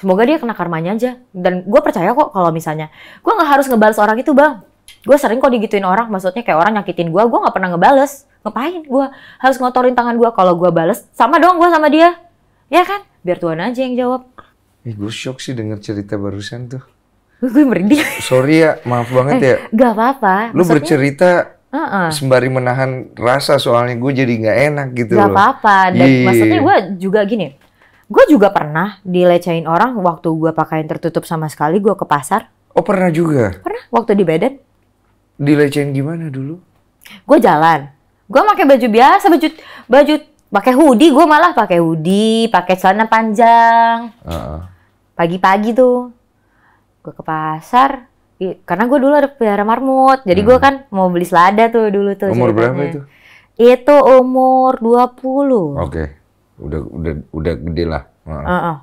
Semoga dia kena karmanya aja. Dan gue percaya kok kalau misalnya, gue nggak harus ngebales orang itu bang. Gue sering kok digituin orang, maksudnya kayak orang nyakitin gue, gue nggak pernah ngebales. Ngapain gue harus ngotorin tangan gue kalau gue bales? Sama dong gue sama dia. Ya kan? Biar Tuhan aja yang jawab.
Eh, gue shock sih denger cerita barusan tuh. (laughs) Gue merinding. Sorry ya, maaf banget eh, ya.
Gak apa-apa. Lu Maksudnya, bercerita uh-uh.
sembari menahan rasa soalnya gue jadi gak enak gitu gak loh. Gak apa-apa. Dan Yee. Iya. maksudnya gue
juga gini, gue juga pernah dilecehin orang waktu gue pakaian tertutup sama sekali, gue ke pasar.
Oh pernah juga?
Pernah, waktu di bedet.
Dilecehin gimana dulu?
Gue jalan. Gue pakai baju biasa, baju baju pakai hoodie gue malah pakai hoodie pakai celana panjang pagi-pagi uh tuh gue ke pasar karena gue dulu ada pelihara marmut jadi hmm. gue kan mau beli selada tuh dulu tuh umur berapa itu itu umur 20 oke
okay. udah udah udah gede lah uh -uh. Uh
-uh.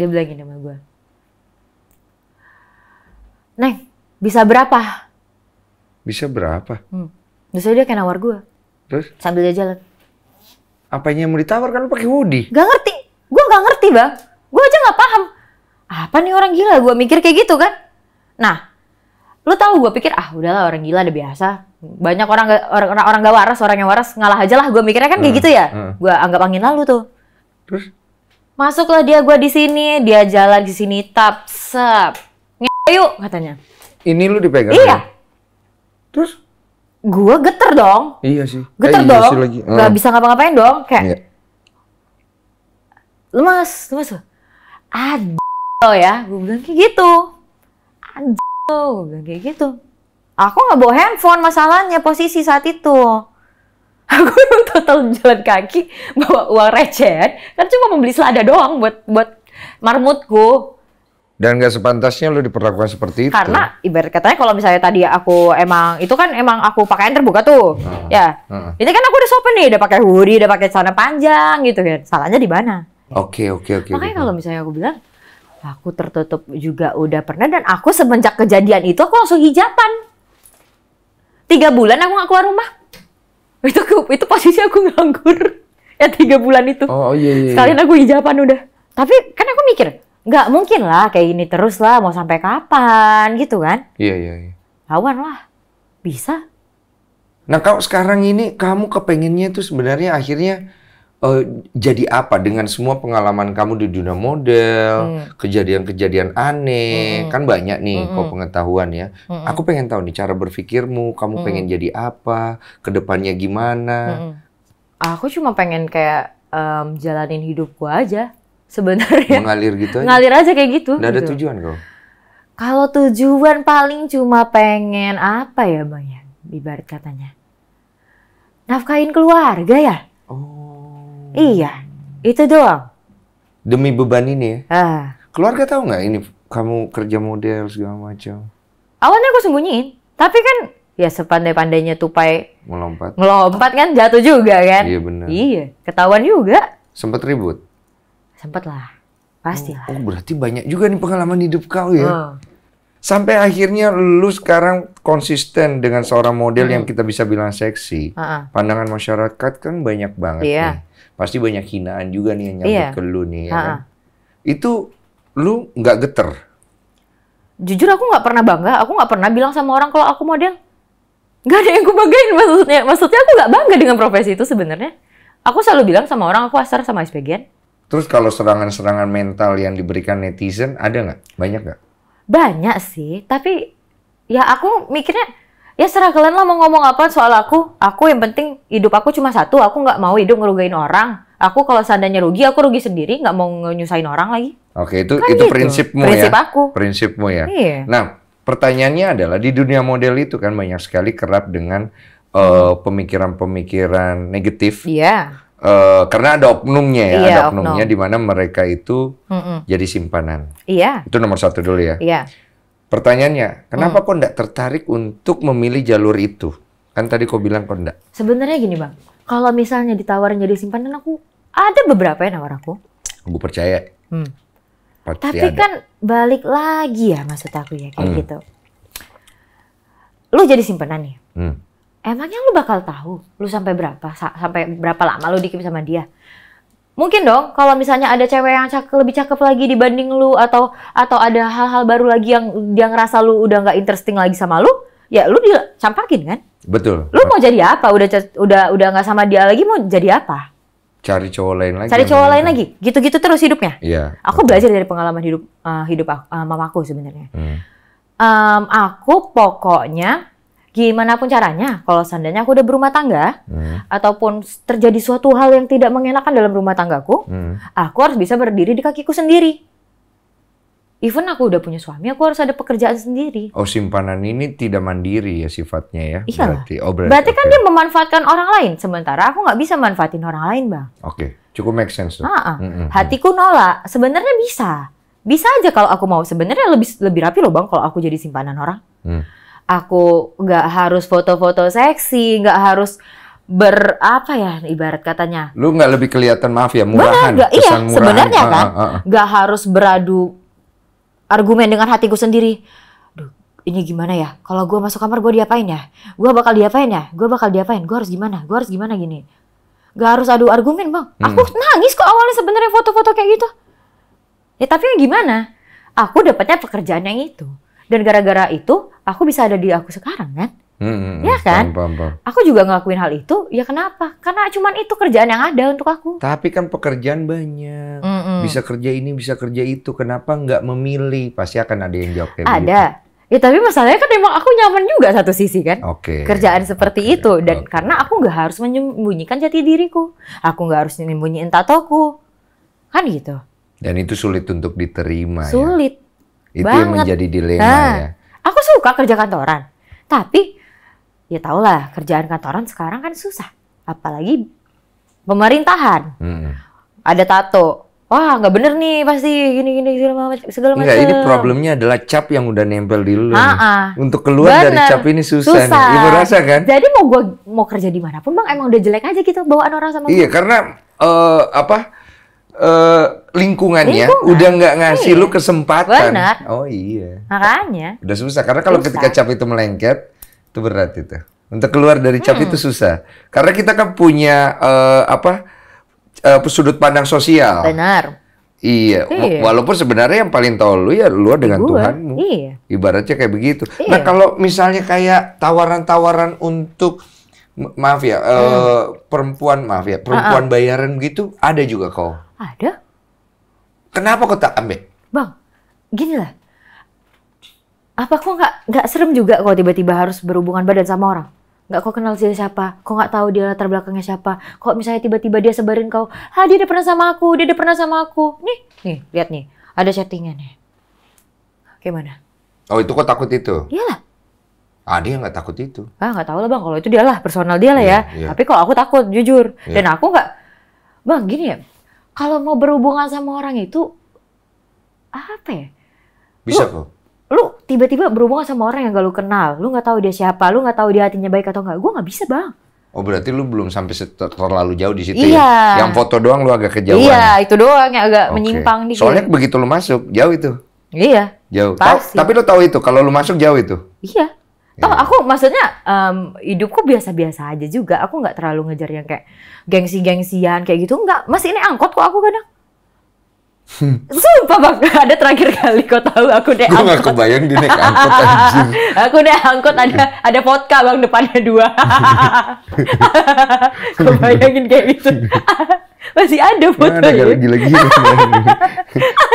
dia bilang gini sama gue neng bisa berapa
bisa berapa
hmm. Terus dia kayak nawar gue terus sambil dia jalan
Apanya yang mau ditawar kan lu pakai hoodie?
Gak ngerti. Gue gak ngerti, Bang. Gue aja gak paham. Apa nih orang gila? Gue mikir kayak gitu kan. Nah, lu tahu gue pikir ah udahlah orang gila udah biasa. Banyak orang orang, orang, orang gak waras, orang yang waras ngalah aja lah. Gue mikirnya kan kayak uh, gitu ya. Uh. Hmm. Gue anggap angin lalu tuh. Terus? Masuklah dia gue di sini, dia jalan di sini tap sep. Ayo yuk katanya.
Ini lu dipegang? Iya.
Terus? gue geter dong.
Iya sih. Geter eh, iya dong. Sih Uh. Gak ah. bisa
ngapa-ngapain dong. Kayak Iya. lemas, lemas. aduh lo ya, gue bilang kayak gitu. aduh, lo, gue bilang kayak gitu. Aku gak bawa handphone masalahnya posisi saat itu. (laughs) Aku yang total jalan kaki bawa uang receh, kan cuma membeli selada doang buat buat marmutku
dan gak sepantasnya lu diperlakukan seperti itu. Karena
ibarat katanya kalau misalnya tadi aku emang itu kan emang aku pakaian terbuka tuh, uh, ya. Uh. Ini kan aku udah sopan nih, udah pakai hoodie, udah pakai celana panjang gitu kan. Salahnya di mana?
Oke okay, oke okay, oke. Okay, Makanya
okay. kalau misalnya aku bilang aku tertutup juga udah pernah dan aku semenjak kejadian itu aku langsung hijapan. Tiga bulan aku nggak keluar rumah. (laughs) Itu itu posisi aku nganggur. (laughs) ya tiga bulan itu. Oh iya iya. iya. Sekalian aku hijapan udah. Tapi kan aku mikir, nggak mungkin lah kayak gini terus lah mau sampai kapan gitu kan? Iya iya. iya. Lawan lah, bisa.
Nah kau sekarang ini kamu kepengennya tuh sebenarnya akhirnya uh, jadi apa dengan semua pengalaman kamu di dunia model, kejadian hmm. kejadian-kejadian aneh, hmm. kan banyak nih hmm. kau pengetahuan ya. Hmm. Aku pengen tahu nih cara berpikirmu, kamu hmm. pengen jadi apa, kedepannya gimana. Hmm.
Aku cuma pengen kayak um, jalanin hidup gua aja sebenarnya.
Mengalir gitu aja. Ngalir aja
kayak gitu. Nggak ada gitu. tujuan kau. Kalau tujuan paling cuma pengen apa ya bang ya, ibarat katanya. Nafkahin keluarga ya. Oh. Iya, itu doang.
Demi beban ini ya. Ah. Keluarga tahu nggak ini kamu kerja model segala macam?
Awalnya aku sembunyiin, tapi kan ya sepandai-pandainya tupai ngelompat. Melompat kan jatuh juga kan? Iya benar. Iya, ketahuan juga.
Sempet ribut? Sempet lah. Pasti lah. Oh, oh, berarti banyak juga nih pengalaman hidup kau ya. Oh. Sampai akhirnya lu sekarang konsisten dengan seorang model hmm. yang kita bisa bilang seksi. Uh -uh. Pandangan masyarakat kan banyak banget yeah. nih. Pasti banyak hinaan juga nih yang nyambut yeah. ke lu nih ya uh -uh. kan. Itu lu nggak geter?
Jujur aku nggak pernah bangga. Aku nggak pernah bilang sama orang kalau aku model. Nggak ada yang aku banggain maksudnya. Maksudnya aku nggak bangga dengan profesi itu sebenarnya. Aku selalu bilang sama orang aku asar sama SPGN
Terus kalau serangan-serangan mental yang diberikan netizen ada nggak? Banyak nggak?
Banyak sih, tapi ya aku mikirnya ya serah kalian lah mau ngomong apa soal aku. Aku yang penting hidup aku cuma satu, aku nggak mau hidup ngerugain orang. Aku kalau seandainya rugi, aku rugi sendiri, nggak mau nyusahin orang lagi.
Oke, itu kan itu gitu. prinsipmu Prinsip ya. Prinsip aku. Prinsipmu ya. Iya. Nah, pertanyaannya adalah di dunia model itu kan banyak sekali kerap dengan eh, pemikiran-pemikiran uh, negatif. Iya. Yeah Uh, karena ada oknumnya ya, iya, ada oknumnya di mana mereka itu mm jadi simpanan. Iya. Itu nomor satu dulu ya. Iya. Pertanyaannya, kenapa mm. kok tertarik untuk memilih jalur itu? Kan tadi kau bilang kok nggak.
Sebenarnya gini bang, kalau misalnya ditawarin jadi simpanan aku ada beberapa yang nawar aku.
Aku percaya. Hmm. Pasti Tapi ada. kan
balik lagi ya maksud aku ya kayak mm. gitu. Lu jadi simpanan Ya? Hmm Emangnya lu bakal tahu lu sampai berapa sampai berapa lama lu dikim sama dia? Mungkin dong kalau misalnya ada cewek yang cakep, lebih cakep lagi dibanding lu atau atau ada hal-hal baru lagi yang dia ngerasa lu udah nggak interesting lagi sama lu, ya lu dicampakin kan? Betul. Lu mau jadi apa? Udah udah udah nggak sama dia lagi mau jadi apa?
Cari cowok lain lagi. Cari cowok lain
lagi. Gitu-gitu terus hidupnya. Iya. Aku betul. belajar dari pengalaman hidup uh, hidup aku, uh, mamaku sebenarnya. Hmm. Um, aku pokoknya gimana pun caranya, kalau seandainya aku udah berumah tangga, hmm. ataupun terjadi suatu hal yang tidak mengenakan dalam rumah tanggaku, hmm. aku harus bisa berdiri di kakiku sendiri. Even aku udah punya suami, aku harus ada pekerjaan sendiri.
Oh, simpanan ini tidak mandiri ya sifatnya ya? Iya. Berarti, oh berarti, berarti
kan okay. dia memanfaatkan orang lain, sementara aku nggak bisa manfaatin orang lain, bang.
Oke, okay. cukup make sense. Ha -ha. mm
-hmm. hatiku nolak. Sebenarnya bisa, bisa aja kalau aku mau. Sebenarnya lebih lebih rapi loh, bang, kalau aku jadi simpanan orang. Hmm aku nggak harus foto-foto seksi, nggak harus ber apa ya ibarat katanya.
Lu nggak lebih kelihatan maaf ya murahan. Benar, gak, iya murahan. sebenarnya kan
nggak harus beradu argumen dengan hatiku sendiri. Duh, ini gimana ya? Kalau gue masuk kamar gue diapain ya? Gue bakal diapain ya? Gue bakal diapain? Gue harus gimana? Gue harus gimana gini? Gak harus adu argumen bang. Hmm. Aku nangis kok awalnya sebenarnya foto-foto kayak gitu. Ya tapi gimana? Aku dapatnya pekerjaan yang itu dan gara-gara itu aku bisa ada di aku sekarang kan? Hmm, ya kan? Paham, paham, Aku juga ngelakuin hal itu, ya kenapa? Karena cuman itu kerjaan yang ada untuk aku.
Tapi kan pekerjaan banyak. Hmm, hmm. Bisa kerja ini, bisa kerja itu. Kenapa nggak memilih? Pasti akan ada yang jawab kayak ada.
Ya tapi masalahnya kan emang aku nyaman juga satu sisi kan. Oke. Okay. Kerjaan seperti okay. itu dan okay. karena aku nggak harus menyembunyikan jati diriku. Aku nggak harus menyembunyiin tatoku. Kan gitu.
Dan itu sulit untuk diterima sulit. ya.
Sulit itu banget. yang menjadi dilema nah, ya. Aku suka kerja kantoran, tapi ya tau lah kerjaan kantoran sekarang kan susah, apalagi pemerintahan. Hmm. Ada tato, wah nggak bener nih pasti gini gini segala macam Iya, ini problemnya
adalah cap yang udah nempel di lu untuk keluar bener. dari cap ini susah, susah. ibu rasa
kan jadi mau gua mau kerja di pun bang emang udah jelek aja gitu bawaan orang sama iya
karena uh, apa uh, lingkungannya Lingkungan. udah nggak ngasih iya. lu kesempatan. Benar. Oh iya. Makanya. Udah susah karena kalau ketika cap itu melengket itu berat itu. Untuk keluar dari cap hmm. itu susah. Karena kita kan punya uh, apa uh, sudut pandang sosial. Benar. Iya. iya, walaupun sebenarnya yang paling tahu lu ya lu dengan Gua. Tuhanmu. Iya. Ibaratnya kayak begitu. Nah, iya. Nah, kalau misalnya kayak tawaran-tawaran untuk maaf ya, hmm. uh, perempuan maaf ya, perempuan uh -uh. bayaran gitu ada juga kau ada? Kenapa kau tak ambil?
Bang, gini lah. Apa kok nggak nggak serem juga kok tiba-tiba harus berhubungan badan sama orang? Nggak kau kenal dia siapa, kau nggak tahu dia latar belakangnya siapa. Kok misalnya tiba-tiba dia sebarin kau, ah dia udah pernah sama aku, dia udah pernah sama aku. Nih, nih lihat nih, ada chattingnya nih. Gimana?
Oh itu kok takut itu? Iyalah. Ah dia nggak takut itu.
Ah nggak tahu lah bang, kalau itu dia lah personal dia lah yeah, ya. Yeah. Iya. Tapi kalau aku takut jujur, yeah. dan aku nggak, bang gini ya, kalau mau berhubungan sama orang itu
apa ya? Bisa lu, kok.
Lu tiba-tiba berhubungan sama orang yang gak lu kenal, lu nggak tahu dia siapa, lu nggak tahu dia hatinya baik atau enggak. Gua nggak bisa bang.
Oh berarti lu belum sampai terlalu jauh di situ ya? iya. ya? Yang foto doang lu agak kejauhan. Iya
itu doang yang agak okay. menyimpang dikit. Soalnya
begitu lu masuk jauh itu. Iya. Jauh. Pasti. Tau, tapi lu tahu itu kalau lu masuk jauh itu.
Iya. Toh iya. aku maksudnya um, hidupku biasa-biasa aja juga. Aku nggak terlalu ngejar yang kayak gengsi-gengsian kayak gitu. nggak. masih ini angkot kok aku kadang. Sumpah bang, (laughs) ada terakhir kali kau tahu aku naik angkot. Gue kebayang dia naik angkot anjir. (laughs) aku naik angkot ada ada vodka bang depannya dua. (laughs) kau bayangin kayak gitu. Masih ada fotonya. Nah, ada
gila-gila.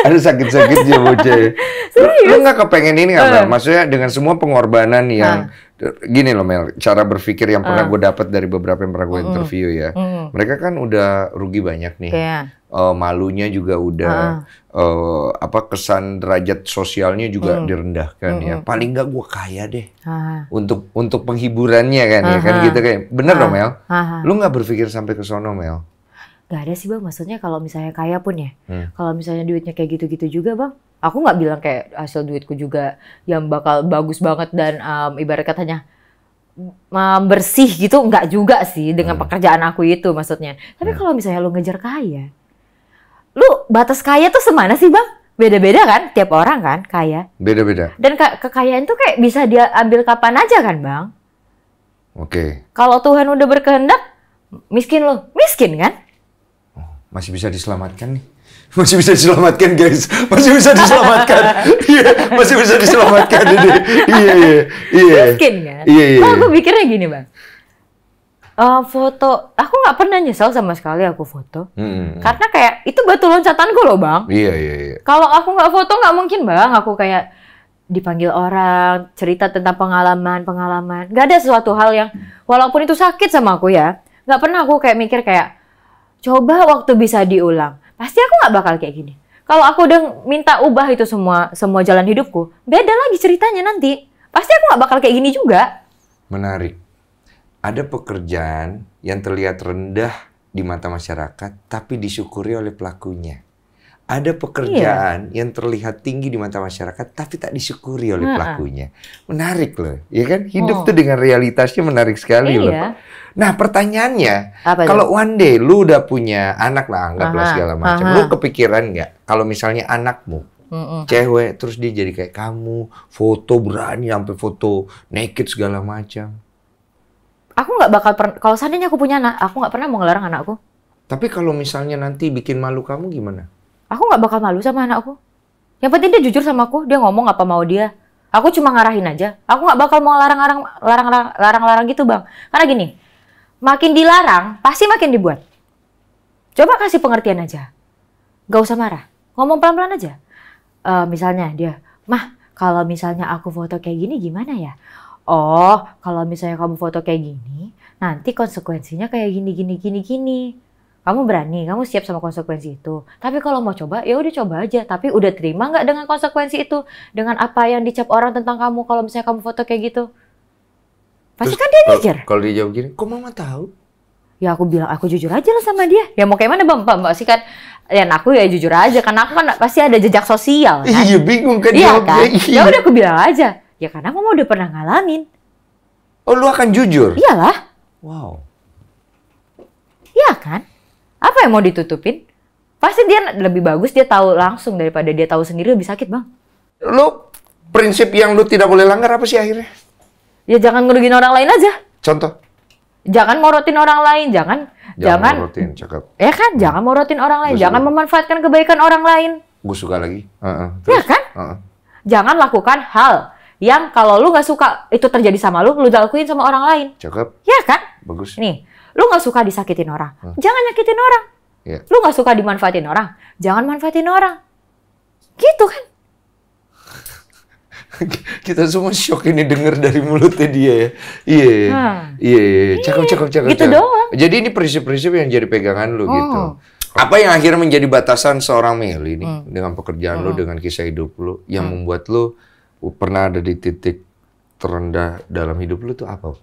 ada sakit-sakit dia bocah. Ya. Serius? Lu nggak kepengen ini nggak bang? Eh. Maksudnya dengan semua pengorbanan yang nah gini loh Mel, cara berpikir yang pernah uh. Ah. gue dapat dari beberapa yang pernah gue interview ya. Mm. Mereka kan udah rugi banyak nih. Yeah. Iya. Uh, malunya juga udah uh. Uh, apa kesan derajat sosialnya juga mm. direndahkan mm. ya. Paling nggak gue kaya deh. Uh. Untuk untuk penghiburannya kan uh -huh. ya kan gitu kayak. Bener uh. dong Mel. Uh -huh. Lu nggak berpikir sampai ke sono Mel
nggak ada sih bang maksudnya kalau misalnya kaya pun ya hmm. kalau misalnya duitnya kayak gitu-gitu juga bang aku nggak bilang kayak hasil duitku juga yang bakal bagus banget dan um, ibarat katanya um, bersih gitu nggak juga sih dengan hmm. pekerjaan aku itu maksudnya tapi hmm. kalau misalnya lu ngejar kaya lu batas kaya tuh semana sih bang beda-beda kan tiap orang kan kaya beda-beda dan ke kekayaan tuh kayak bisa dia ambil kapan aja kan bang oke okay. kalau Tuhan udah berkehendak miskin lo miskin kan
masih bisa diselamatkan nih (laughs) masih bisa diselamatkan guys masih bisa diselamatkan (laughs) iya masih bisa diselamatkan ini iya iya iya mungkin kan iya iya aku
pikirnya iya. gini bang uh, foto aku nggak pernah nyesel sama sekali aku foto hmm. karena kayak itu batu loncatanku loh bang
iya iya, iya.
kalau aku nggak foto nggak mungkin bang aku kayak dipanggil orang cerita tentang pengalaman pengalaman nggak ada sesuatu hal yang walaupun itu sakit sama aku ya nggak pernah aku kayak mikir kayak Coba waktu bisa diulang. Pasti aku nggak bakal kayak gini. Kalau aku udah minta ubah itu semua semua jalan hidupku, beda lagi ceritanya nanti. Pasti aku nggak bakal kayak gini juga.
Menarik. Ada pekerjaan yang terlihat rendah di mata masyarakat, tapi disyukuri oleh pelakunya ada pekerjaan iya. yang terlihat tinggi di mata masyarakat tapi tak disyukuri oleh pelakunya. Menarik loh, ya kan? Hidup oh. tuh dengan realitasnya menarik sekali eh, loh. Iya. Nah, pertanyaannya, Apa kalau itu? one day lu udah punya anak lah, anggaplah segala macam, lu kepikiran nggak kalau misalnya anakmu Mm-mm. cewek terus dia jadi kayak kamu, foto berani sampai foto naked segala macam.
Aku nggak bakal kalau seandainya aku punya anak, aku nggak pernah mau ngelarang anakku. Tapi kalau misalnya nanti bikin malu kamu gimana? Aku nggak bakal malu sama anakku. Yang penting dia jujur sama aku, dia ngomong apa mau dia. Aku cuma ngarahin aja. Aku nggak bakal mau larang-larang larang-larang larang-larang gitu bang. Karena gini, Makin dilarang, pasti makin dibuat. Coba kasih pengertian aja. Gak usah marah. Ngomong pelan-pelan aja. Uh, misalnya dia, Mah, kalau misalnya aku foto kayak gini gimana ya? Oh, kalau misalnya kamu foto kayak gini, nanti konsekuensinya kayak gini, gini, gini, gini. Kamu berani, kamu siap sama konsekuensi itu. Tapi kalau mau coba, ya udah coba aja. Tapi udah terima nggak dengan konsekuensi itu? Dengan apa yang dicap orang tentang kamu kalau misalnya kamu foto kayak gitu?
Pasti kan dia ngejar. Kalau dia jawab
gini, kok mama tahu? Ya aku bilang, aku jujur aja lah sama dia. Ya mau kayak mana bang? Mbak sih kan? Ya aku ya jujur aja, karena aku kan pasti ada jejak sosial kan. Iya
bingung kan dia Kan? Iya. Ya
udah aku bilang aja. Ya karena mama udah pernah ngalamin.
Oh lu akan jujur? Iyalah. Wow.
Iya kan? Apa yang mau ditutupin? Pasti dia lebih bagus dia tahu langsung daripada dia tahu sendiri lebih sakit bang.
Lu prinsip yang
lu tidak boleh langgar apa sih akhirnya? Ya jangan ngerugiin orang lain aja. Contoh? Jangan morotin orang lain, jangan jangan, morotin, cakep. Ya kan, hmm. jangan morotin orang lain, jangan memanfaatkan kebaikan orang lain.
Gue suka lagi. Uh -uh. Terus? Ya kan? Uh -uh.
Jangan lakukan hal yang kalau lu nggak suka itu terjadi sama lu, lu lakuin sama orang lain. Cakep. Ya kan? Bagus. Nih, lu nggak suka disakitin orang, hmm. jangan nyakitin orang. Yeah. Lu nggak suka dimanfaatin orang, jangan manfaatin orang. Gitu kan?
(laughs) kita semua shock ini denger dari mulutnya dia ya. Iya iya. Hmm. Iya, iya. iya, iya. Cakep, cakep, cakep. Gitu cakep. doang. Jadi ini prinsip-prinsip yang jadi pegangan lu oh. gitu. Apa yang akhirnya menjadi batasan seorang Mel ini hmm. dengan pekerjaan hmm. lu, dengan kisah hidup lu yang hmm. membuat lu pernah ada di titik terendah dalam hidup lu tuh apa?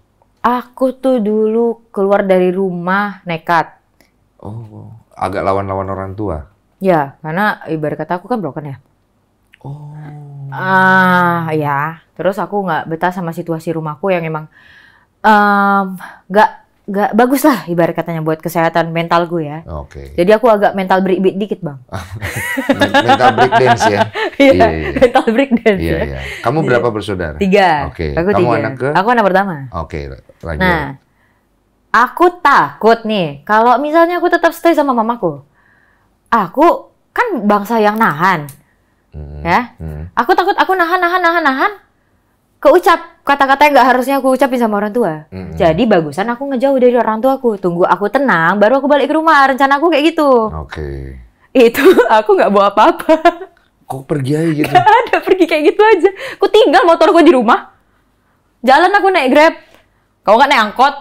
Aku tuh dulu keluar dari rumah nekat.
Oh, agak lawan-lawan orang tua.
Ya, karena ibarat kata aku kan broken ya. Oh ah uh, ya terus aku nggak betah sama situasi rumahku yang emang nggak um, nggak bagus lah ibarat katanya buat kesehatan mental gue ya. Oke. Okay. Jadi aku agak mental break dikit bang. (laughs) mental break dance ya. (laughs) iya, yeah, yeah. Iya. Mental break dance. Iya, ya. iya.
Kamu iya. berapa bersaudara? Tiga. Oke. Okay. Kamu tiga. anak ke?
Aku anak pertama.
Oke. Okay, Nah,
aku takut nih kalau misalnya aku tetap stay sama mamaku, aku kan bangsa yang nahan. Hmm. Ya. Hmm. Aku takut aku nahan nahan nahan nahan keucap kata-kata yang gak harusnya aku ucapin sama orang tua. -hmm. Jadi bagusan aku ngejauh dari orang tua aku, tunggu aku tenang, baru aku balik ke rumah. Rencana aku kayak gitu. Oke. Okay. Itu (laughs) aku nggak bawa apa-apa. Kok pergi aja gitu? Gak ada pergi kayak gitu aja. Aku tinggal motorku di rumah. Jalan aku naik grab. Kau nggak naik angkot?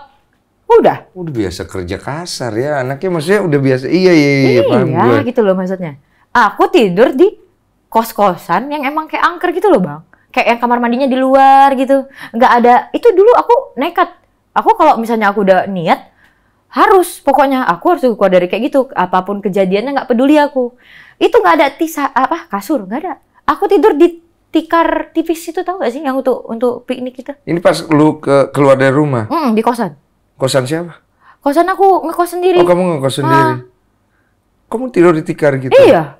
Udah.
Udah biasa kerja kasar ya anaknya. Maksudnya udah biasa. Iya iya iya. Iya, iya
gitu loh maksudnya. Aku tidur di kos-kosan yang emang kayak angker gitu loh bang kayak yang kamar mandinya di luar gitu nggak ada itu dulu aku nekat aku kalau misalnya aku udah niat harus pokoknya aku harus keluar dari kayak gitu apapun kejadiannya nggak peduli aku itu nggak ada tisa apa kasur nggak ada aku tidur di tikar tipis itu tau gak sih yang untuk untuk piknik kita
ini pas lu ke, keluar dari rumah
mm, di kosan kosan siapa kosan aku ngekos sendiri oh kamu ngekos ah. sendiri ah. kamu
tidur di tikar gitu
iya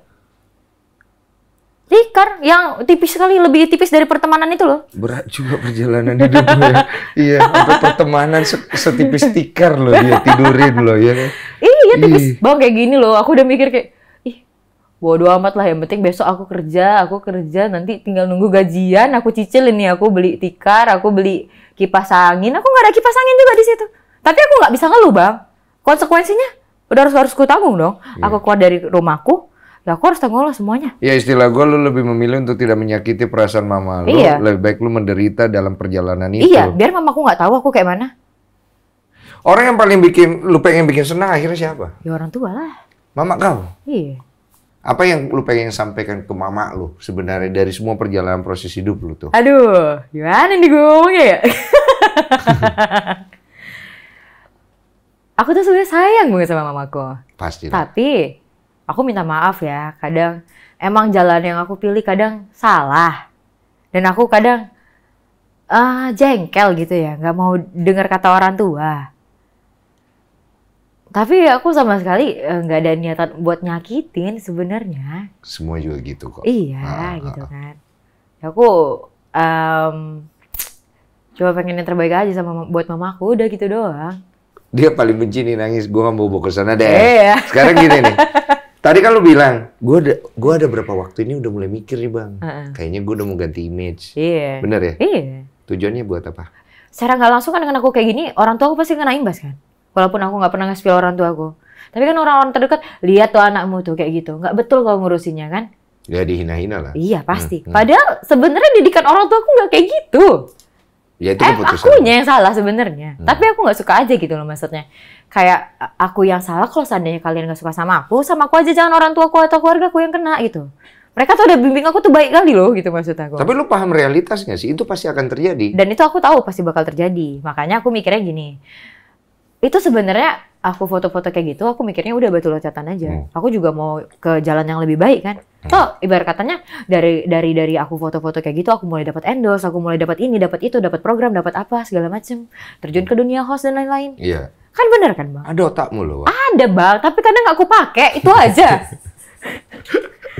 tikar yang tipis sekali lebih tipis dari pertemanan itu loh
berat juga perjalanan hidup ya. gue (laughs) iya untuk pertemanan setipis tikar loh dia tidurin loh ya
iya tipis bang kayak gini loh aku udah mikir kayak ih bodo amat lah yang penting besok aku kerja aku kerja nanti tinggal nunggu gajian aku cicil ini aku beli tikar aku beli kipas angin aku nggak ada kipas angin juga di situ tapi aku nggak bisa ngeluh bang konsekuensinya udah harus harus ku tanggung dong. Yeah. Aku keluar dari rumahku, gak aku harus tanggung lo semuanya.
Ya istilah gue lo lebih memilih untuk tidak menyakiti perasaan mama lu. Iya. Lebih baik lo menderita dalam perjalanan itu. Iya, biar
mama aku gak tahu aku kayak mana.
Orang yang paling bikin lo pengen bikin senang akhirnya siapa?
Ya orang tua lah. Mama kau. Iya.
Apa yang lo pengen sampaikan ke mama lu sebenarnya dari semua perjalanan proses hidup lo tuh?
Aduh, gimana nih gue ngomongnya ya? (laughs) aku tuh sebenernya sayang banget sama mamaku. Pasti. Tapi aku minta maaf ya kadang emang jalan yang aku pilih kadang salah dan aku kadang uh, jengkel gitu ya nggak mau dengar kata orang tua tapi aku sama sekali eh, nggak uh, ada niatan buat nyakitin sebenarnya
semua juga gitu kok iya ah, ah, ah. gitu
ah, kan ya aku um, coba pengen yang terbaik aja sama buat mamaku udah gitu doang
dia paling benci nih nangis gue nggak mau bawa ke sana deh iya. sekarang gini nih (laughs) Tadi kan lu bilang, gue ada, gua ada berapa waktu ini udah mulai mikir nih bang. Uh -uh. Kayaknya gue udah mau ganti image.
Iya. Yeah. Bener ya? Iya. Yeah.
Tujuannya buat apa?
Secara nggak langsung kan dengan aku kayak gini, orang tua aku pasti kena imbas kan. Walaupun aku nggak pernah ngasih orang tua aku. Tapi kan orang-orang terdekat, lihat tuh anakmu tuh kayak gitu. Nggak betul kalau ngurusinya kan.
Ya dihina-hina lah. Iya pasti. Hmm, hmm.
Padahal sebenarnya didikan orang tua aku nggak kayak gitu.
Ya itu eh, aku Akunya
yang salah sebenarnya. Hmm. Tapi aku nggak suka aja gitu loh maksudnya. Kayak aku yang salah kalau seandainya kalian nggak suka sama aku, sama aku aja jangan orang tua aku atau keluarga aku yang kena gitu. Mereka tuh udah bimbing aku tuh baik kali loh gitu maksud aku. Tapi
lu paham realitas nggak sih? Itu pasti akan terjadi.
Dan itu aku tahu pasti bakal terjadi. Makanya aku mikirnya gini itu sebenarnya aku foto-foto kayak gitu, aku mikirnya udah batu loncatan aja. Hmm. Aku juga mau ke jalan yang lebih baik kan. Hmm. So, ibarat katanya dari dari dari aku foto-foto kayak gitu, aku mulai dapat endorse, aku mulai dapat ini, dapat itu, dapat program, dapat apa segala macem. Terjun ke dunia host dan lain-lain. Iya. Kan bener kan
bang? Ada otakmu loh.
Ada bang, tapi kadang aku pakai itu aja.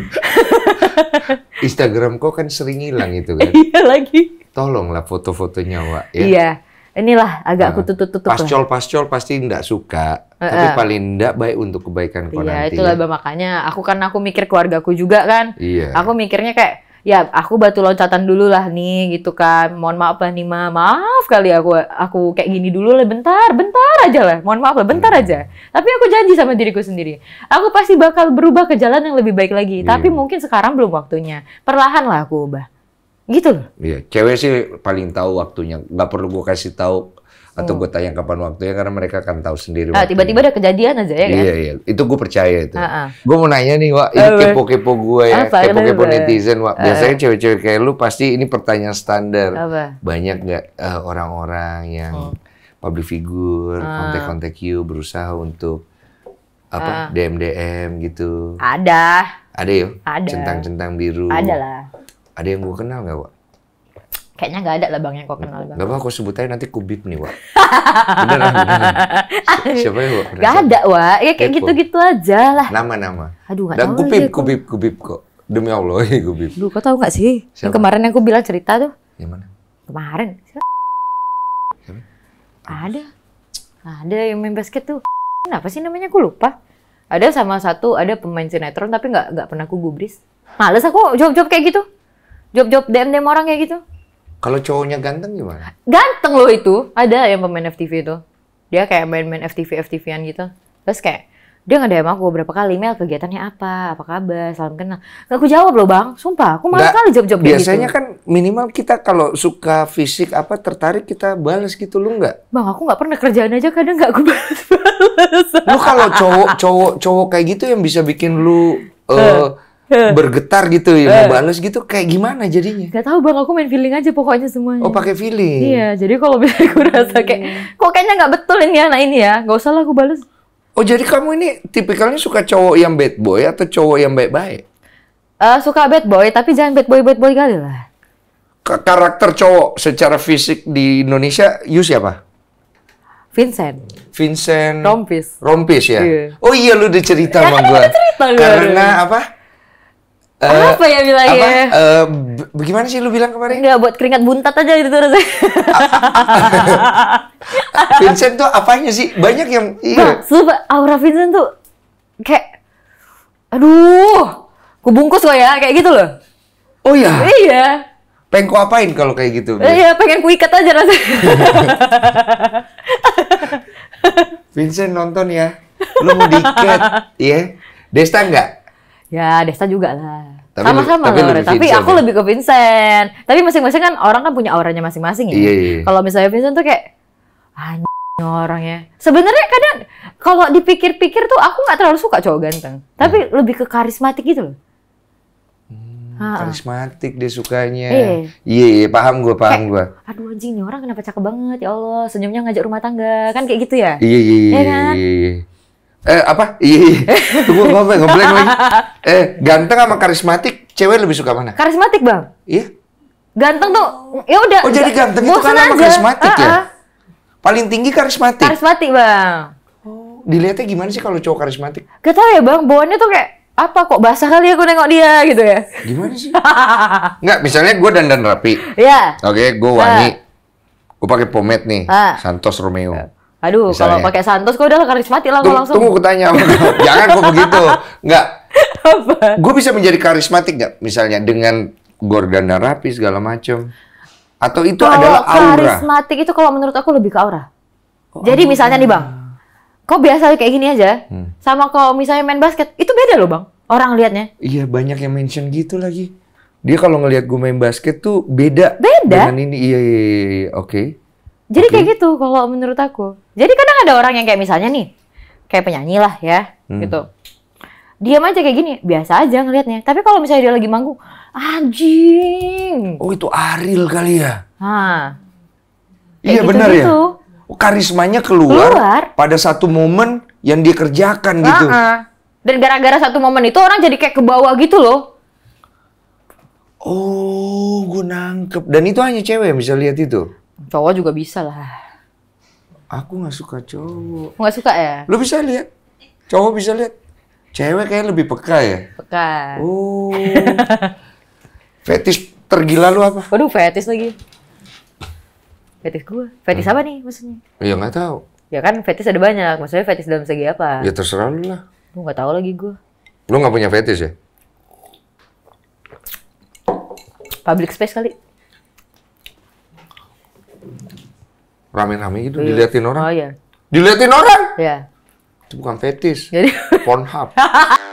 (laughs) Instagram kok kan sering hilang itu kan. (laughs) iya lagi. Tolonglah foto-fotonya Wak. Ya.
Iya inilah agak nah, aku tutup-tutup pascol
pascol pasti enggak suka uh, tapi paling enggak baik untuk kebaikan kau iya, nanti itulah
makanya aku kan aku mikir keluargaku juga kan iya. aku mikirnya kayak ya aku batu loncatan dulu lah nih gitu kan mohon maaf lah nih ma maaf kali aku aku kayak gini dulu lah bentar bentar aja lah mohon maaf lah bentar hmm. aja tapi aku janji sama diriku sendiri aku pasti bakal berubah ke jalan yang lebih baik lagi Iya. tapi mungkin sekarang belum waktunya perlahan lah aku ubah
Gitu loh. Iya, cewek sih paling tahu waktunya. Gak perlu gue kasih tahu atau gue hmm. tanya kapan waktunya karena mereka akan tahu sendiri. Ah,
tiba-tiba ada kejadian aja ya kan? Iya,
iya. Itu gue percaya itu. Uh-uh. Ah, ah. Gue mau nanya nih, Wak. Ini kepo-kepo gue ya. Kepo-kepo netizen, Wak. Ah. Biasanya cewek-cewek kayak lu pasti ini pertanyaan standar. Apa? Banyak nggak uh, orang-orang yang oh. public figure, kontak-kontak you, berusaha untuk apa uh. DM-DM gitu? Ada. Ada ya? Ada. Centang-centang biru. Ada lah. Ada yang gue kenal nggak, Wak?
Kayaknya nggak ada lah bang yang kok kenal. Bang. Gak apa, aku
sebut aja nanti kubip nih, Wak. beneran,
beneran. (laughs)
Siapa ya, Wak? Gak ada,
Wak. Ya kayak gitu-gitu aja lah.
Nama-nama.
Aduh, gak tahu. Dan kubip, ya, kubip,
kubip kok. Demi Allah, ya kubip. Duh,
kau tahu nggak sih? Siapa? Yang kemarin yang aku bilang cerita tuh. Yang mana? Kemarin. Siapa? Ada. Ada yang main basket tuh. Kenapa sih namanya? Aku lupa. Ada sama satu, ada pemain sinetron tapi nggak nggak pernah aku gubris. Males aku jawab-jawab kayak gitu job-job DM-DM orang kayak gitu.
Kalau cowoknya ganteng gimana?
Ganteng loh itu. Ada yang pemain FTV itu. Dia kayak main-main FTV FTV-an gitu. Terus kayak dia nggak DM aku berapa kali email kegiatannya apa apa kabar salam kenal nggak aku jawab loh bang sumpah aku malah kali job job biasanya gitu. kan
minimal kita kalau suka fisik apa tertarik kita balas gitu lu nggak
bang aku nggak pernah kerjaan aja kadang nggak aku (laughs) balas lu kalau cowok
cowok cowok kayak gitu yang bisa bikin lu uh, (laughs) bergetar gitu ya mau balas
gitu kayak gimana jadinya Gak tahu bang aku main feeling aja pokoknya semuanya oh pakai feeling iya jadi kalau (laughs) misalnya aku rasa kayak iya. kok kayaknya nggak betul ini anak ya, ini ya nggak usah lah aku balas
oh jadi kamu ini tipikalnya suka cowok yang bad boy atau cowok yang baik-baik
uh, suka bad boy tapi jangan bad boy bad boy kali lah
karakter cowok secara fisik di Indonesia you siapa Vincent. Vincent. Rompis. Rompis ya. yeah. Oh iya lu udah cerita ya, sama kan gua. Cerita, Karena apa? Uh, apa ya bilangnya? Apa? Uh, bagaimana sih lu bilang kemarin? Enggak, buat keringat
buntat aja gitu terus. (laughs) Vincent tuh apanya sih? Banyak yang... Iya. Sumpah, aura Vincent tuh kayak... Aduh, kubungkus lo ya, kayak gitu loh. Oh iya? Iya. Pengen ku apain kalau
kayak gitu? Eh,
iya, pengen ku aja rasanya.
(laughs) Vincent nonton ya. Lu mau diikat, iya? Desta enggak?
Ya, Desta juga lah. Sama-sama tapi, tapi, loh, tapi Vincent, aku ya? lebih ke Vincent. Tapi masing-masing kan orang kan punya auranya masing-masing ya. Iya, iya. iya. Kalau misalnya Vincent tuh kayak anjing ah, orangnya. Sebenarnya kadang kalau dipikir-pikir tuh aku nggak terlalu suka cowok ganteng. Tapi hmm. lebih ke karismatik gitu loh. Hmm, ah, ah.
karismatik dia sukanya. Iya, iya, iya paham gua, paham gua.
Aduh anjing orang kenapa cakep banget ya Allah, senyumnya ngajak rumah tangga. Kan kayak gitu ya? Iya,
iya, iya kan? Iya, iya. Eh apa? Iya. iya. Tunggu apa? ngeblank lagi. (laughs) Eh ganteng sama karismatik, cewek lebih suka mana?
Karismatik bang. Iya. Ganteng tuh, ya udah. Oh jadi ganteng itu kan sama karismatik ya? Paling tinggi karismatik. Karismatik bang. Oh, dilihatnya gimana sih kalau cowok karismatik? Gak tau ya bang, bawaannya tuh kayak apa kok basah kali ya aku nengok dia gitu ya? Gimana sih?
Enggak, (laughs) misalnya gue dandan rapi. Iya. Oke, okay, gue wangi. Gue pakai pomade nih, Santos Romeo.
Aduh, Misalnya. kalau ya. pakai Santos kok udah karismatik lah langsung. Tunggu kutanya.
(laughs) Jangan kok begitu. Enggak. (laughs) Gue bisa menjadi karismatik nggak? Misalnya dengan Gordana Rapi segala macam. Atau itu kalau adalah aura?
karismatik itu kalau menurut aku lebih ke aura. Oh, Jadi aura. misalnya nih Bang, kok biasa kayak gini aja? Hmm. Sama kalau misalnya main basket, itu beda loh Bang. Orang liatnya.
Iya, banyak yang mention gitu lagi. Dia kalau ngelihat gue main basket tuh beda. Beda? Dengan ini, iya, iya, iya. iya, iya. oke. Okay.
Jadi okay. kayak gitu kalau menurut aku. Jadi kadang ada orang yang kayak misalnya nih, kayak penyanyi lah ya, hmm. gitu. Diam aja kayak gini, biasa aja ngelihatnya. Tapi kalau misalnya dia lagi manggung, anjing. Oh itu Aril kali ya? Hah.
Iya gitu, benar ya? gitu. ya. karismanya keluar, keluar pada satu momen yang dia kerjakan gitu. -uh.
Dan gara-gara satu momen itu orang jadi kayak ke bawah gitu loh. Oh, gue nangkep.
Dan itu hanya cewek yang bisa lihat itu.
Cowok juga bisa lah.
Aku nggak suka cowok. Nggak suka ya? Lu bisa lihat. Cowok bisa lihat. Cewek kayak lebih peka ya?
Peka. Oh.
(laughs) fetis tergila lu apa?
Waduh, fetis lagi. Fetis gua. Fetis hmm. apa nih maksudnya? Ya nggak tahu. Ya kan fetis ada banyak. Maksudnya fetis dalam segi apa? Ya terserah lu lah. Lu nggak tahu lagi gua.
Lu nggak punya fetis ya?
Public space kali.
rame-rame gitu iya. diliatin orang. Oh iya. Diliatin orang? Iya. Itu bukan fetis. Jadi... Pornhub. (laughs)